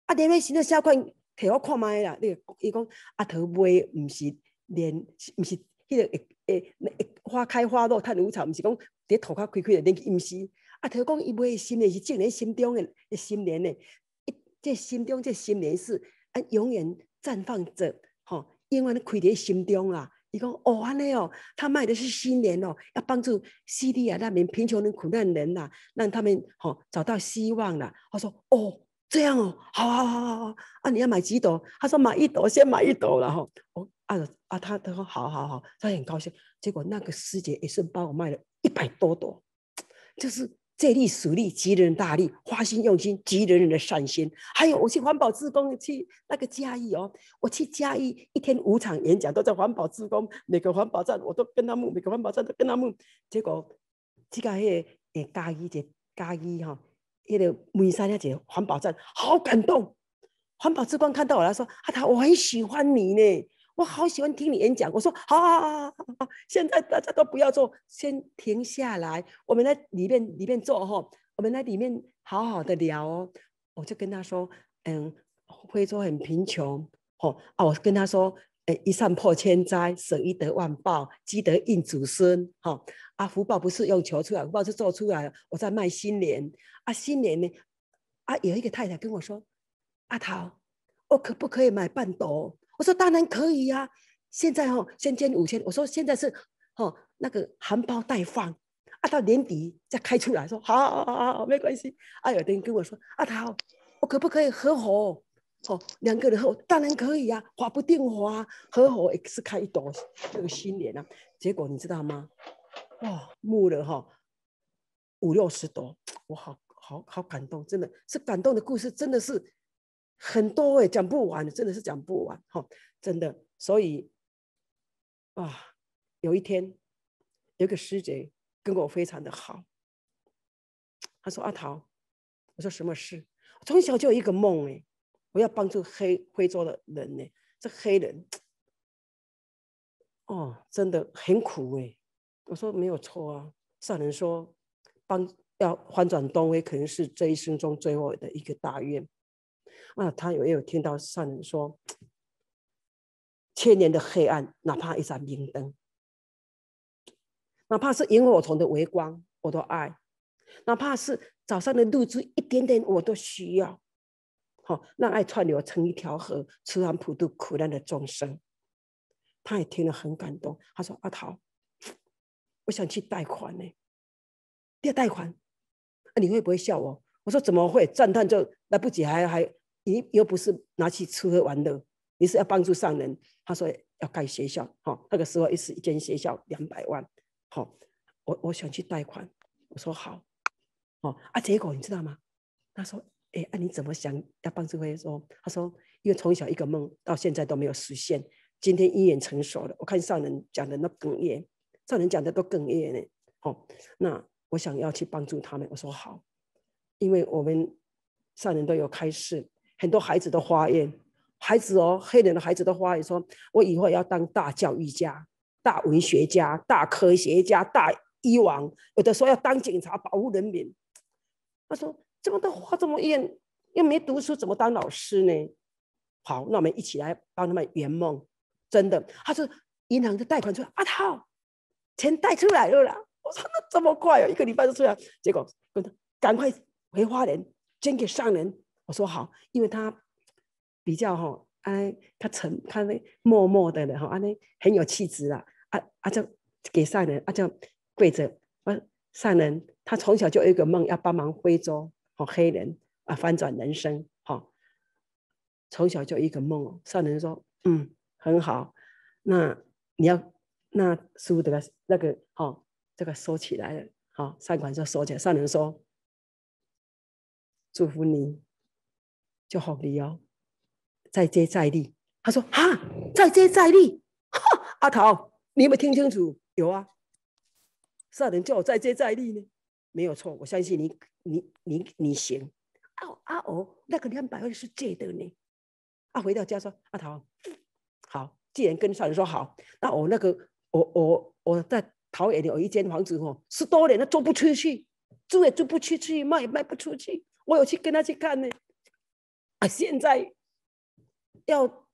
阿莲花是那小款，替我看卖啦。你伊讲阿头卖，毋是莲，毋是迄个诶诶花开花落趁无草，毋是讲伫土骹开开诶，莲毋是。阿头讲伊卖心诶，是种在心中诶，心莲诶，即心中即心莲是啊，永远绽放着，吼，永远咧开伫心中啦。你讲哦，安尼哦，他卖的是新年哦，要帮助西利亚那边贫穷人苦难人呐，让他们哦、找到希望了。我说哦，这样哦，好好好好好啊！你要买几朵？他说买一朵，先买一朵，然后哦啊啊，他他说好好好，他很高兴。结果那个师姐也是帮我卖了一百多朵，就是。借力使力，集人大力；花心用心，集人人的善心。还有，我去环保志工，去那个嘉义哦，我去嘉义，一天五场演讲都在环保志工每个环保站，我都跟他们每个环保站都跟他们。结果，这家迄个嘉义的嘉义哈，那个眉山那个环保站好感动，环保志工看到我来说：“啊，他我很喜欢你呢。”我好喜欢听你演讲。我说好，好好现在大家都不要做，先停下来，我们在里面里面坐哈，我们在里面好好的聊哦。我就跟他说，嗯，非州很贫穷，哦，啊，我跟他说，呃，一善破千灾，舍一得万报，积德应祖孙，哈，啊，福报不是用求出来，福报是做出来我在卖新年啊，新年呢，啊，有一个太太跟我说，阿桃，我可不可以买半朵？我说当然可以呀，现在哦，先捐五千。我说现在是，哦，那个含苞待放，啊，到年底再开出来说好好，好，好，没关系。哎有等于跟我说阿桃，我可不可以合伙？哦，两个人合，当然可以呀，花不定花，合伙也是开一朵这个新莲啊。结果你知道吗？哇，木了哈五六十朵，我好好好感动，真的是感动的故事，真的是。很多哎，讲不完，真的是讲不完哈，真的。所以，哇，有一天，有个师姐跟我非常的好，她说：“阿桃，我说什么事？从小就有一个梦哎，我要帮助黑非洲的人呢，这黑人，哦，真的很苦哎。”我说：“没有错啊，上人说帮要翻转东威，可能是这一生中最后的一个大愿。”啊，他有也有听到上人说，千年的黑暗，哪怕一盏明灯，哪怕是萤火虫的微光，我都爱；哪怕是早上的露珠一点点，我都需要。好，让爱串流成一条河，慈完普渡苦难的众生。他也听了很感动，他说：“阿桃，我想去贷款呢，要贷款，那你会不会笑我？”我说：“怎么会？赞叹就来不及，还还。”你又不是拿去吃喝玩乐，你是要帮助上人。他说要盖学校，哈，那个时候一是一间学校两百万，好，我我想去贷款，我说好，哦，啊，结果你知道吗？他说，哎，那你怎么想要帮助？会说，他说，因为从小一个梦到现在都没有实现，今天一眼成熟了。我看上人讲的那哽咽，上人讲的都哽咽呢，哦，那我想要去帮助他们，我说好，因为我们上人都有开示。很多孩子的花言，孩子哦，黑人的孩子都花言，说我以后要当大教育家、大文学家、大科学家、大医王。有的说要当警察保护人民。他说这么多话这么艳，又没读书，怎么当老师呢？好，那我们一起来帮他们圆梦。真的，他说银行的贷款出来，阿涛，钱贷出来了啦。我说那这么快哦，一个礼拜就出来。结果跟他赶快回花莲捐给商人。我说好，因为他比较哈哎，他沉，他那默默的呢，哈，啊那很有气质啦，啊啊就给善人，啊就跪着，啊善人他从小就有一个梦，要帮忙非洲和黑人啊翻转人生，哈，从小就一个梦哦。善人说，嗯，很好，那你要那师傅的个那个好，这个收起来了，好善款就收起来。善人说，祝福你。就好你哦，再接再厉。他说：“哈，再接再厉，哈，阿桃，你有没有听清楚？有啊，少仁叫我再接再厉呢，没有错。我相信你，你，你，你行。哦，阿欧，那个两百万是借的呢。啊，回到家说，阿桃，好，既然跟少仁说好，那我那个，我，我，我在桃园有一间房子哦，十多年了，租不出去，租也租不出去，卖也卖不出去，我有去跟他去看呢。”啊！现在要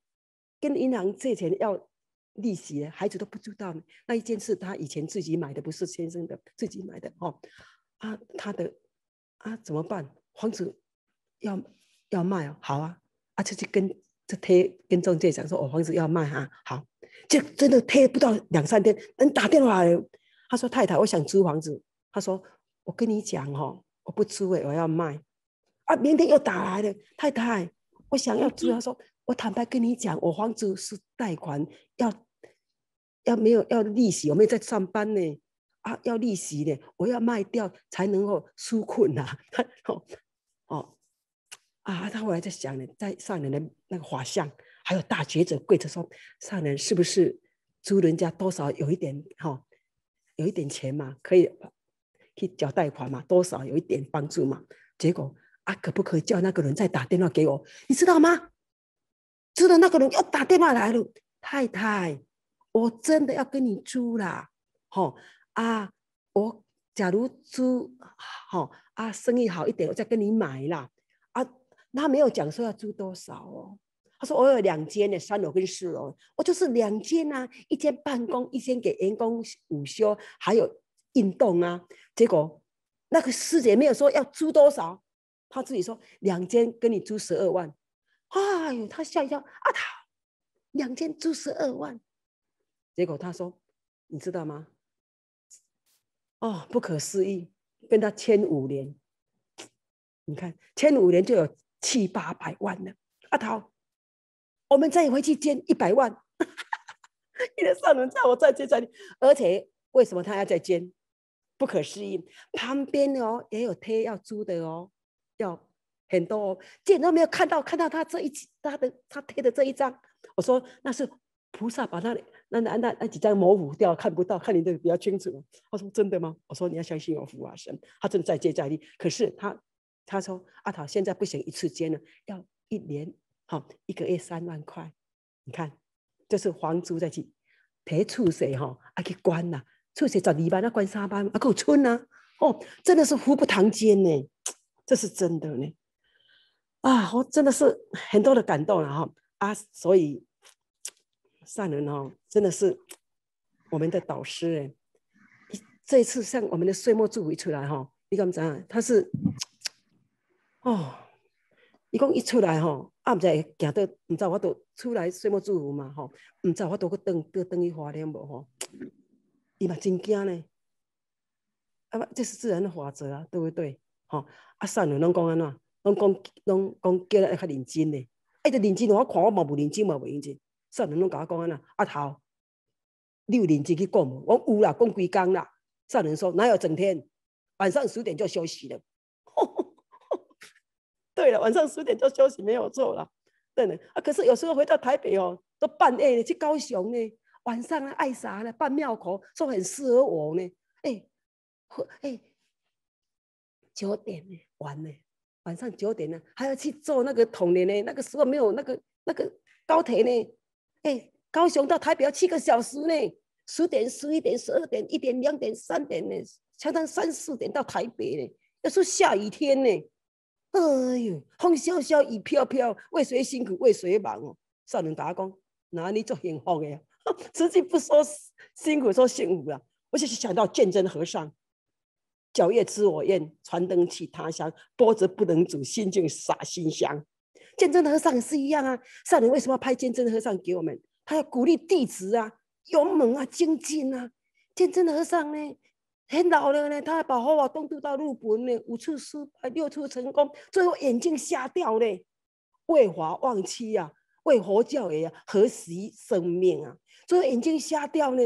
跟银行借钱要利息，孩子都不知道那一件事。他以前自己买的不是先生的，自己买的哦。啊，他的啊，怎么办？房子要要卖哦，好啊，啊就就跟这贴跟中介讲说，我房子要卖啊。好，就真的贴不到两三天，人打电话来，他说：“太太，我想租房子。”他说：“我跟你讲哦，我不租诶，我要卖。”啊，明天又打来了，太太，我想要租。他说：“我坦白跟你讲，我房租是贷款，要要没有要利息，我没有在上班呢。啊，要利息的，我要卖掉才能够纾困呐。”哦哦，啊，他我还在想呢，在上人的那个画像，还有大学者跪着说：“上人是不是租人家多少有一点哈，有一点钱嘛，可以去缴贷款嘛，多少有一点帮助嘛？”结果。啊，可不可以叫那个人再打电话给我？你知道吗？知道那个人要打电话来了，太太，我真的要跟你租啦！哈啊，我假如租，哈啊，生意好一点，我再跟你买啦。啊，他没有讲说要租多少哦。他说我有两间的三楼跟四楼，我就是两间呐，一间办公，一间给员工午休，还有运动啊。结果那个师姐没有说要租多少。他自己说两间跟你租十二万，哎呦，他吓一跳，阿桃，两间租十二万，结果他说你知道吗？哦，不可思议，跟他签五年，你看签五年就有七八百万了，阿桃，我们再回去签一百万，你的上轮在我接进钱，而且为什么他要再签？不可思议，旁边哦也有贴要租的哦。要很多哦，竟然都没有看到看到他这一张，他的他贴的这一张，我说那是菩萨把那里那那那那几张模糊掉看不到，看你的比较清楚。他说真的吗？我说你要相信我，福啊神。他真再接再厉。可是他他说阿桃现在不行，一次捐了要一年，好一个月三万块。你看这是房租在去贴醋水哈，啊，去关呐，醋水找泥班，那关沙班，啊，够村呐，哦，真的是福不堂捐呢。这是真的呢，啊，我真的是很多的感动了哈啊，所以善人哦，真的是我们的导师哎。这一次像我们的岁末祝福出来哈，你敢怎样？他是哦，伊讲一出来哈，啊，毋知会走到，毋知我都出来岁末祝福嘛哈，毋知我都去登登登去华天无吼，伊嘛真惊呢。啊这是自然的法则啊，对不对？哦，啊，善人拢讲安怎，拢讲拢讲叫得较认真嘞，一着认真我看我嘛无认真嘛，无用真。善人拢甲我讲安怎，阿头有认真去讲无？我有啦，讲几工啦。善人说哪有整天，晚上十点就休息了。对了，晚上十点就休息没有错啦。对的啊，可是有时候回到台北哦，都半夜嘞，去高雄呢，晚上爱啥呢？办庙口说很适合我呢。哎，哎。九点呢，完呢，晚上九点呢，还要去做那个桶呢。那个时候没有那个那个高铁呢，哎，高雄到台北要七个小时呢。十点、十一点、十二点、一点、两点、三点呢，常常三四点到台北呢。要是下雨天呢，哎呦，风萧萧，雨飘飘，为谁辛苦为谁忙哦？少林打工哪里做幸福的呀？实际不说辛苦，说幸福啊！我就是想到建真和尚。皎月知我怨，传灯寄他乡。波折不能阻，心境洒心香。鉴真的和尚也是一样啊。上人为什么要拍鉴真的和尚给我们？他要鼓励弟子啊，勇猛啊，精进啊。鉴真的和尚呢，很老了呢，他把佛法东渡到日本呢，五次失败，六次成功，最后眼睛瞎掉呢。为华忘妻啊，为佛教也啊，何惜生命啊？最后眼睛瞎掉呢，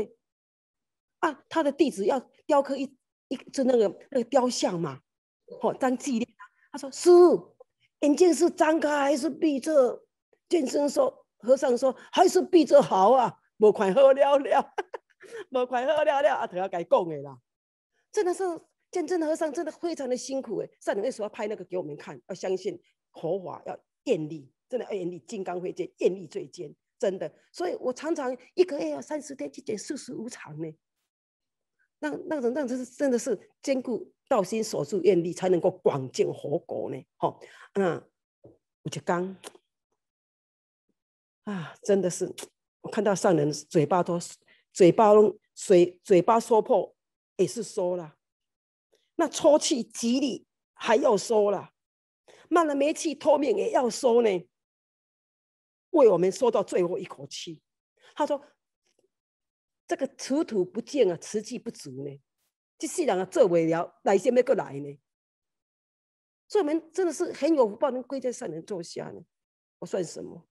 啊，他的弟子要雕刻一。一就那个那个雕像嘛，好当纪念他说：“师傅，眼睛是张开还是闭着？”健身说：“和尚说还是闭着好啊，无快好了了，无 快好了了。”阿头阿该讲的啦，真的是见证和尚真的非常的辛苦哎。上林为什么拍那个给我们看？要相信佛法，要艳丽，真的要艳丽金刚飞见，艳丽最尖，真的。所以我常常一个月要三十天去见，四十五场呢。那那种那种是真的是兼顾道心所住愿力，才能够广进佛国呢。哦，那我就讲啊，真的是我看到上人嘴巴都嘴巴嘴嘴巴说破也是说了，那抽气极力还要说啦，骂了没气脱命也要说呢，为我们说到最后一口气，他说。这个土土不见啊，持气不足呢，这世人啊做不了，来些咩个来呢？说明真的是很有福报，能跪在上人坐下呢，我算什么？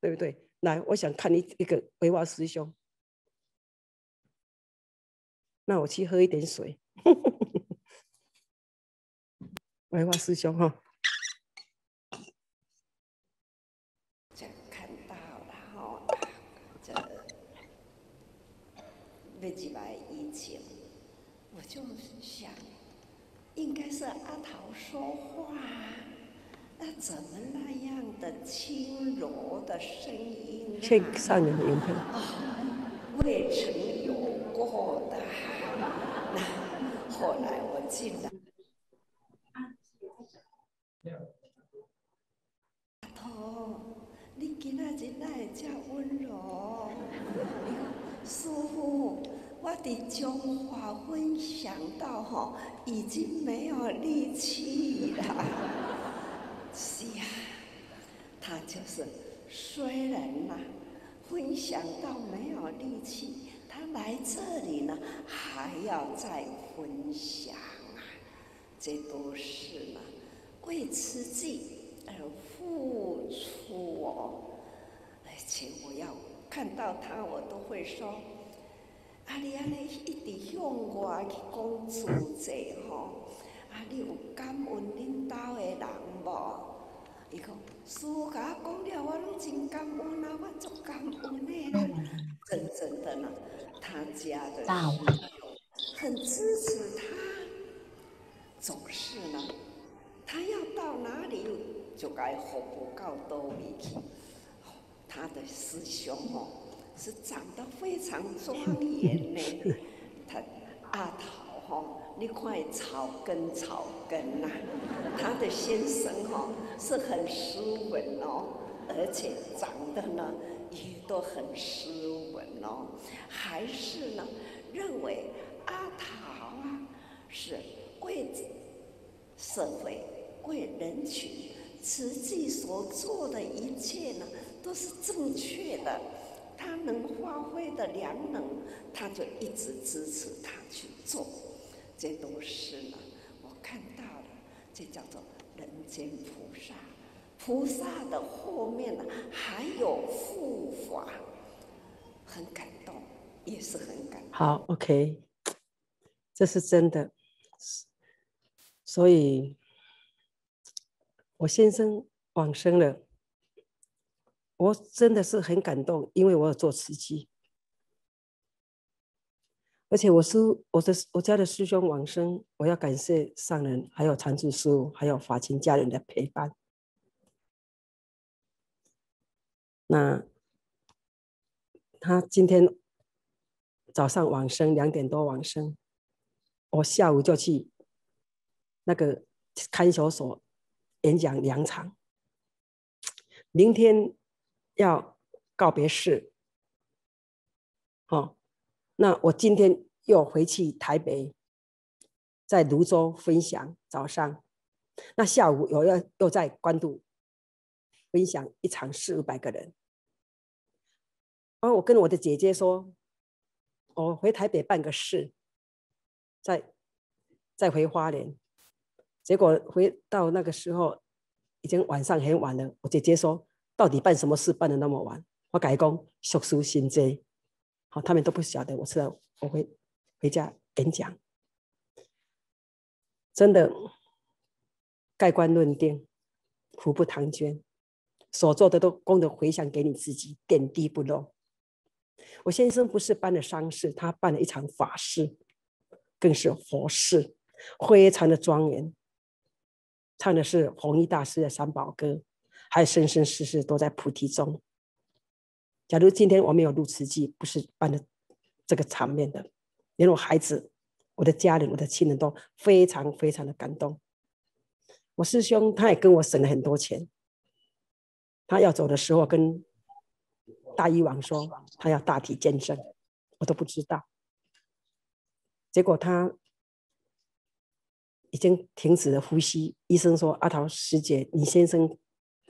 对不对？来，我想看你一个维化师兄，那我去喝一点水，维化师兄哈。应该是阿桃说话，那怎么那样的轻柔的声音呢、啊？个上年的？啊，未曾有过的。那后来我进了。这都是嘛，为成绩而付出哦，而且我要看到他，我都会说，阿你安呢一直向我去讲主绩吼，阿你有感恩领导的人无？伊讲暑我讲了，我拢真感恩呐，我足感恩的，真正的呢，他家的，很支持他。总是呢，他要到哪里就该活不到多一去。他的师兄哦，是长得非常庄严呢。他阿桃哦，那块草根草根呐，他的先生哦，是很斯文哦，而且长得呢也都很斯文哦，还是呢认为阿桃啊是。为社会、为人群，实际所做的一切呢，都是正确的。他能发挥的良能，他就一直支持他去做。这都是呢，我看到了，这叫做人间菩萨。菩萨的后面呢，还有护法，很感动，也是很感动。好，OK，这是真的，是。所以，我先生往生了，我真的是很感动，因为我有做慈济，而且我师我的我家的师兄往生，我要感谢上人，还有常住师，还有法亲家人的陪伴。那他今天早上往生两点多往生，我下午就去。那个看守所演讲两场，明天要告别式。好，那我今天又回去台北，在泸州分享早上，那下午我要又在关渡分享一场四五百个人。后我跟我的姐姐说，我回台北办个事，再再回花莲。结果回到那个时候，已经晚上很晚了。我姐姐说：“到底办什么事办的那么晚？”我改工叔叔心斋，好，他们都不晓得我道，我回回家演讲。真的，盖棺论定，苦不唐捐，所做的都功德回向给你自己，点滴不漏。我先生不是办了丧事，他办了一场法事，更是佛事，非常的庄严。唱的是弘一大师的《三宝歌》，还有“生生世世都在菩提中”。假如今天我没有录磁带，不是办的这个场面的，连我孩子、我的家人、我的亲人都非常非常的感动。我师兄他也跟我省了很多钱，他要走的时候跟大医王说他要大体健身，我都不知道，结果他。已经停止了呼吸。医生说：“阿桃师姐，你先生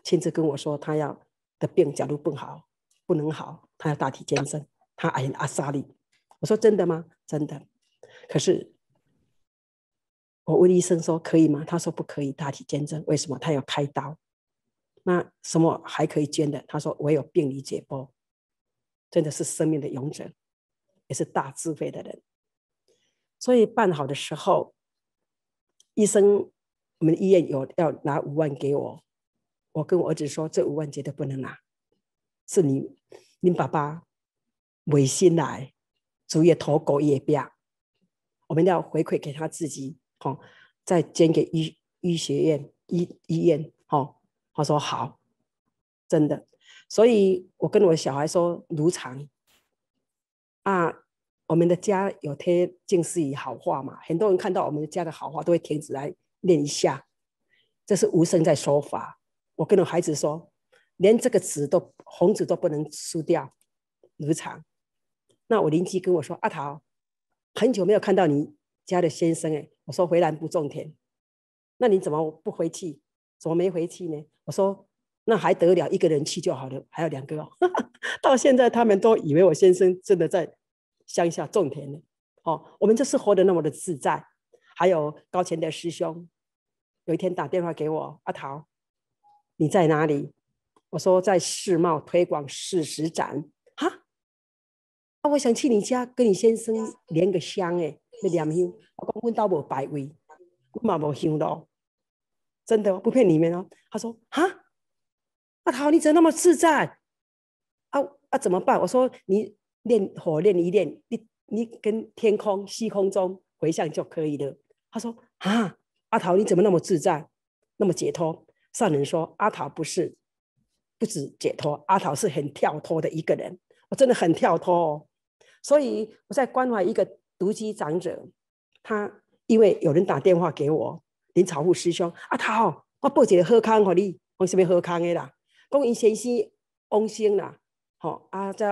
亲自跟我说，他要的病，假如不好，不能好，他要大体健赠。他爱人阿沙我说：“真的吗？真的。”可是我问医生说：“可以吗？”他说：“不可以大体健赠，为什么？他要开刀，那什么还可以捐的？”他说：“我有病理解剖，真的是生命的勇者，也是大智慧的人。所以办好的时候。”医生，我们医院有要拿五万给我，我跟我儿子说，这五万绝对不能拿，是你，你爸爸违心来，主也投狗也饼，我们要回馈给他自己，哦，再捐给医医学院医医院，哦，他说好，真的，所以我跟我小孩说，如常，啊。我们的家有贴近似于好话嘛，很多人看到我们的家的好话都会停止来念一下，这是无声在说法。我跟我孩子说，连这个纸都红字都不能撕掉，如常。那我邻居跟我说：“阿桃，很久没有看到你家的先生哎。”我说：“回南不种田。”那你怎么不回去？怎么没回去呢？我说：“那还得了，一个人去就好了，还有两个哦。”到现在他们都以为我先生真的在。乡下种田的，哦，我们就是活得那么的自在。还有高乾的师兄，有一天打电话给我，阿桃，你在哪里？我说在世贸推广事实展，哈，啊，我想去你家跟你先生连个香哎，那两香。我讲我到无摆位，我嘛无香的，真的不骗你们哦。他说哈，阿桃你怎那么自在？啊啊怎么办？我说你。练火练一练，你你跟天空、虚空中回向就可以了。他说：“啊，阿桃，你怎么那么自在，那么解脱？”上人说：“阿桃不是，不止解脱，阿桃是很跳脱的一个人。我真的很跳脱哦。所以我在关怀一个独居长者，他因为有人打电话给我，林草富师兄，阿桃，我破个喝康给你，为什么喝康的啦？讲伊先生翁星啦，好，啊这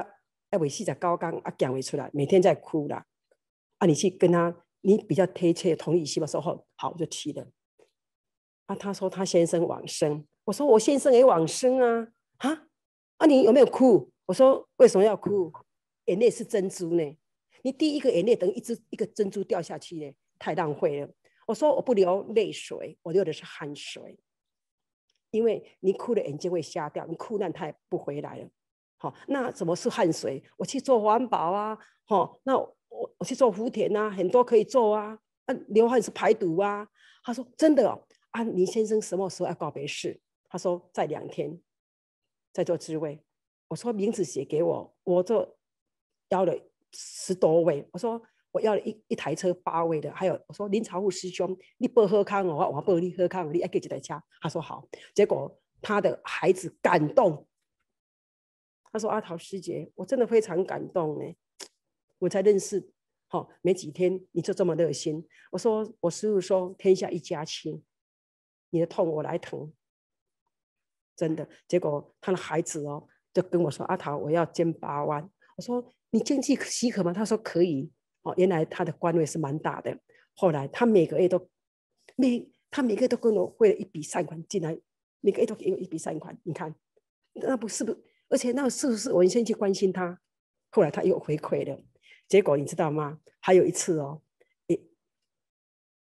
哎，为是在高岗啊岗位出来，每天在哭啦。啊！你去跟他，你比较贴切同意是吧？说好，好就提了啊！他说他先生往生，我说我先生也往生啊！啊，啊！你有没有哭？我说为什么要哭？眼泪是珍珠呢？你第一个眼泪等于一只一个珍珠掉下去呢，太浪费了。我说我不流泪水，我流的是汗水，因为你哭的眼睛会瞎掉，你哭烂它也不回来了。好，那什么是汗水？我去做环保啊！好，那我我去做福田啊，很多可以做啊。啊，流汗是排毒啊。他说真的哦啊，林先生什么时候要告别式？他说在两天，在做职位。我说名字写给我，我做邀了十多位。我说我要了一一台车八位的，还有我说林朝富师兄，你不喝康我我不喝康，你要给几在车？他说好。结果他的孩子感动。他说：“阿桃师姐，我真的非常感动呢。我才认识好没几天，你就这么热心。”我说：“我师傅说，天下一家亲，你的痛我来疼。”真的。结果他的孩子哦，就跟我说：“阿桃，我要捐八万。”我说：“你经济许可吗？”他说：“可以。”哦，原来他的官位是蛮大的。后来他每个月都每他每个月都跟我汇了一笔善款进来，每个月都给我一笔善款。你看，那不是不？而且那是不是我先去关心他，后来他又回馈了。结果你知道吗？还有一次哦，也，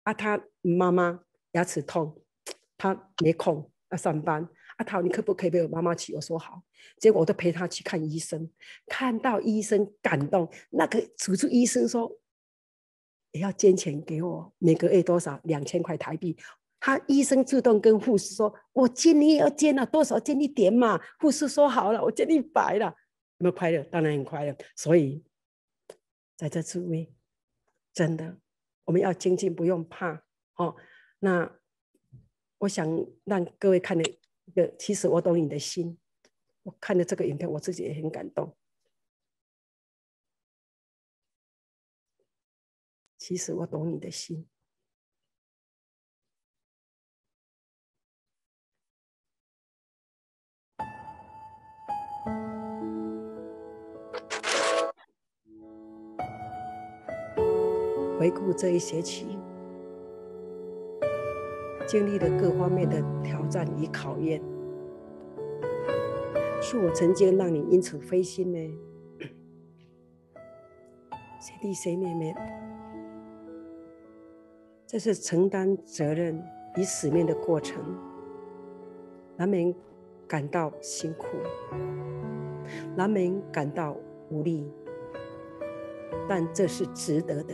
阿他妈妈牙齿痛，他没空要上班。阿桃，你可不可以陪我妈妈去？我说好。结果我都陪他去看医生，看到医生感动，那个主治医生说也要捐钱给我，每个月多少？两千块台币。他医生自动跟护士说：“我捐，你也要捐了多少捐一点嘛。”护士说：“好了，我捐一百了。”有没有快乐？当然很快乐。所以在这注位，真的，我们要精进，不用怕哦。那我想让各位看的一个，其实我懂你的心。我看了这个影片，我自己也很感动。其实我懂你的心。回顾这一学期，经历了各方面的挑战与考验，是我曾经让你因此灰心呢？谁弟谁妹妹？这是承担责任与使命的过程，难免感到辛苦，难免感到无力，但这是值得的。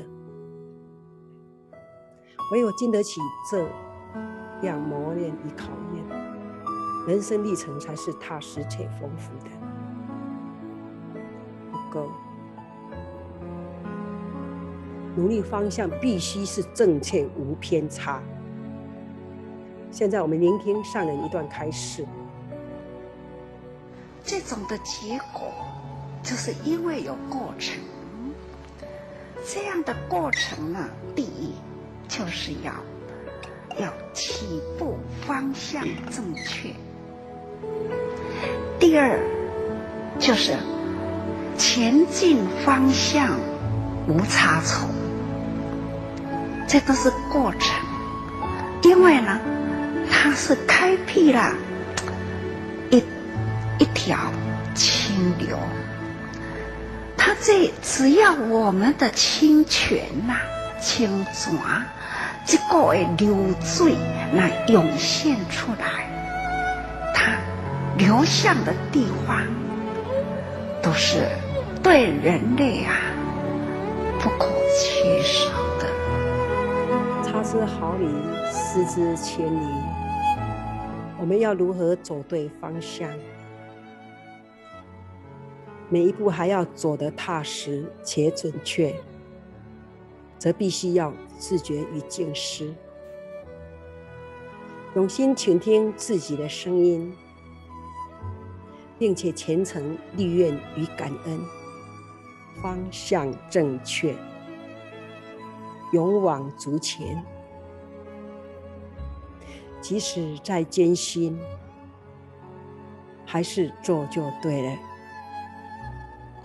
唯有经得起这样磨练与考验，人生历程才是踏实且丰富的。不够，努力方向必须是正确无偏差。现在我们聆听上人一段开示：这种的结果，就是因为有过程。这样的过程啊，第一。就是要要起步方向正确，第二就是前进方向无差错，这都是过程。因为呢，它是开辟了一一条清流，它这只要我们的清泉呐，清浊。这个的流水来涌现出来，它流向的地方都是对人类啊不可缺少的。差之毫厘，失之千里。我们要如何走对方向？每一步还要走得踏实且准确，则必须要。自觉与静思，用心倾听自己的声音，并且虔诚立愿与感恩，方向正确，勇往足前。即使再艰辛，还是做就对了。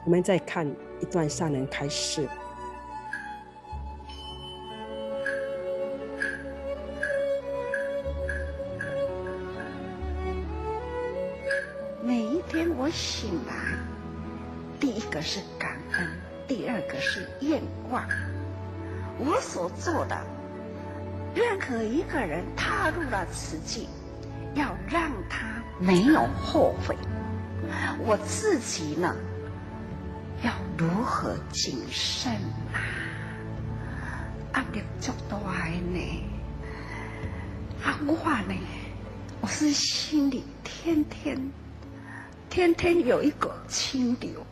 我们再看一段上人开示。我醒来，第一个是感恩，第二个是愿望。我所做的，任何一个人踏入了此境，要让他没有后悔。我自己呢，要如何谨慎啊？压力足大呢，阿话呢？我是心里天天。天天有一股清流，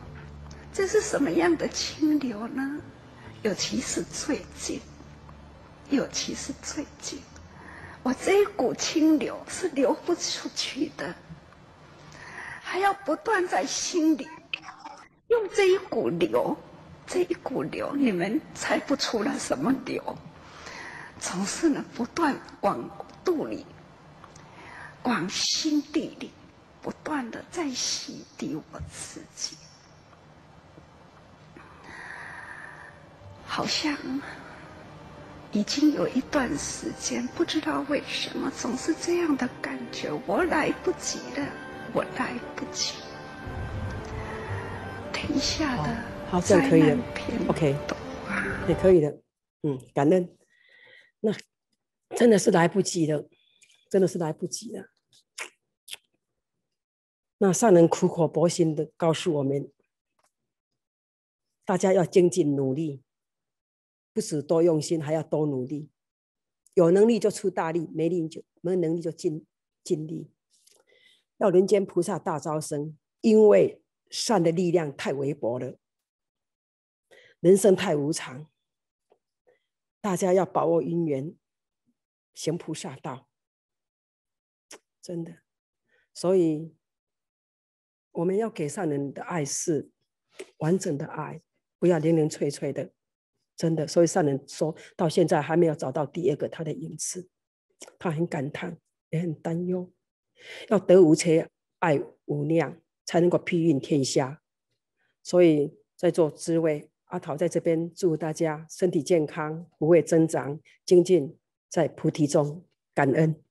这是什么样的清流呢？尤其是最近，尤其是最近，我这一股清流是流不出去的，还要不断在心里用这一股流，这一股流，你们猜不出来什么流，总是能不断往肚里、往心地里。不断的在洗涤我自己，好像已经有一段时间，不知道为什么总是这样的感觉。我来不及了，我来不及。停一下的，好，这样可以了 o k 也可以的，嗯，感恩。那真的是来不及了，真的是来不及了。那善人苦口婆心的告诉我们：，大家要精进努力，不止多用心，还要多努力。有能力就出大力，没力就没能力就尽尽力。要人间菩萨大招生，因为善的力量太微薄了，人生太无常，大家要把握因缘，行菩萨道。真的，所以。我们要给上人的爱是完整的爱，不要零零碎碎的。真的，所以上人说到现在还没有找到第二个他的影子，他很感叹，也很担忧。要德无缺，爱无量，才能够庇荫天下。所以在座诸位，阿桃在这边祝大家身体健康，不畏增长精进，在菩提中感恩。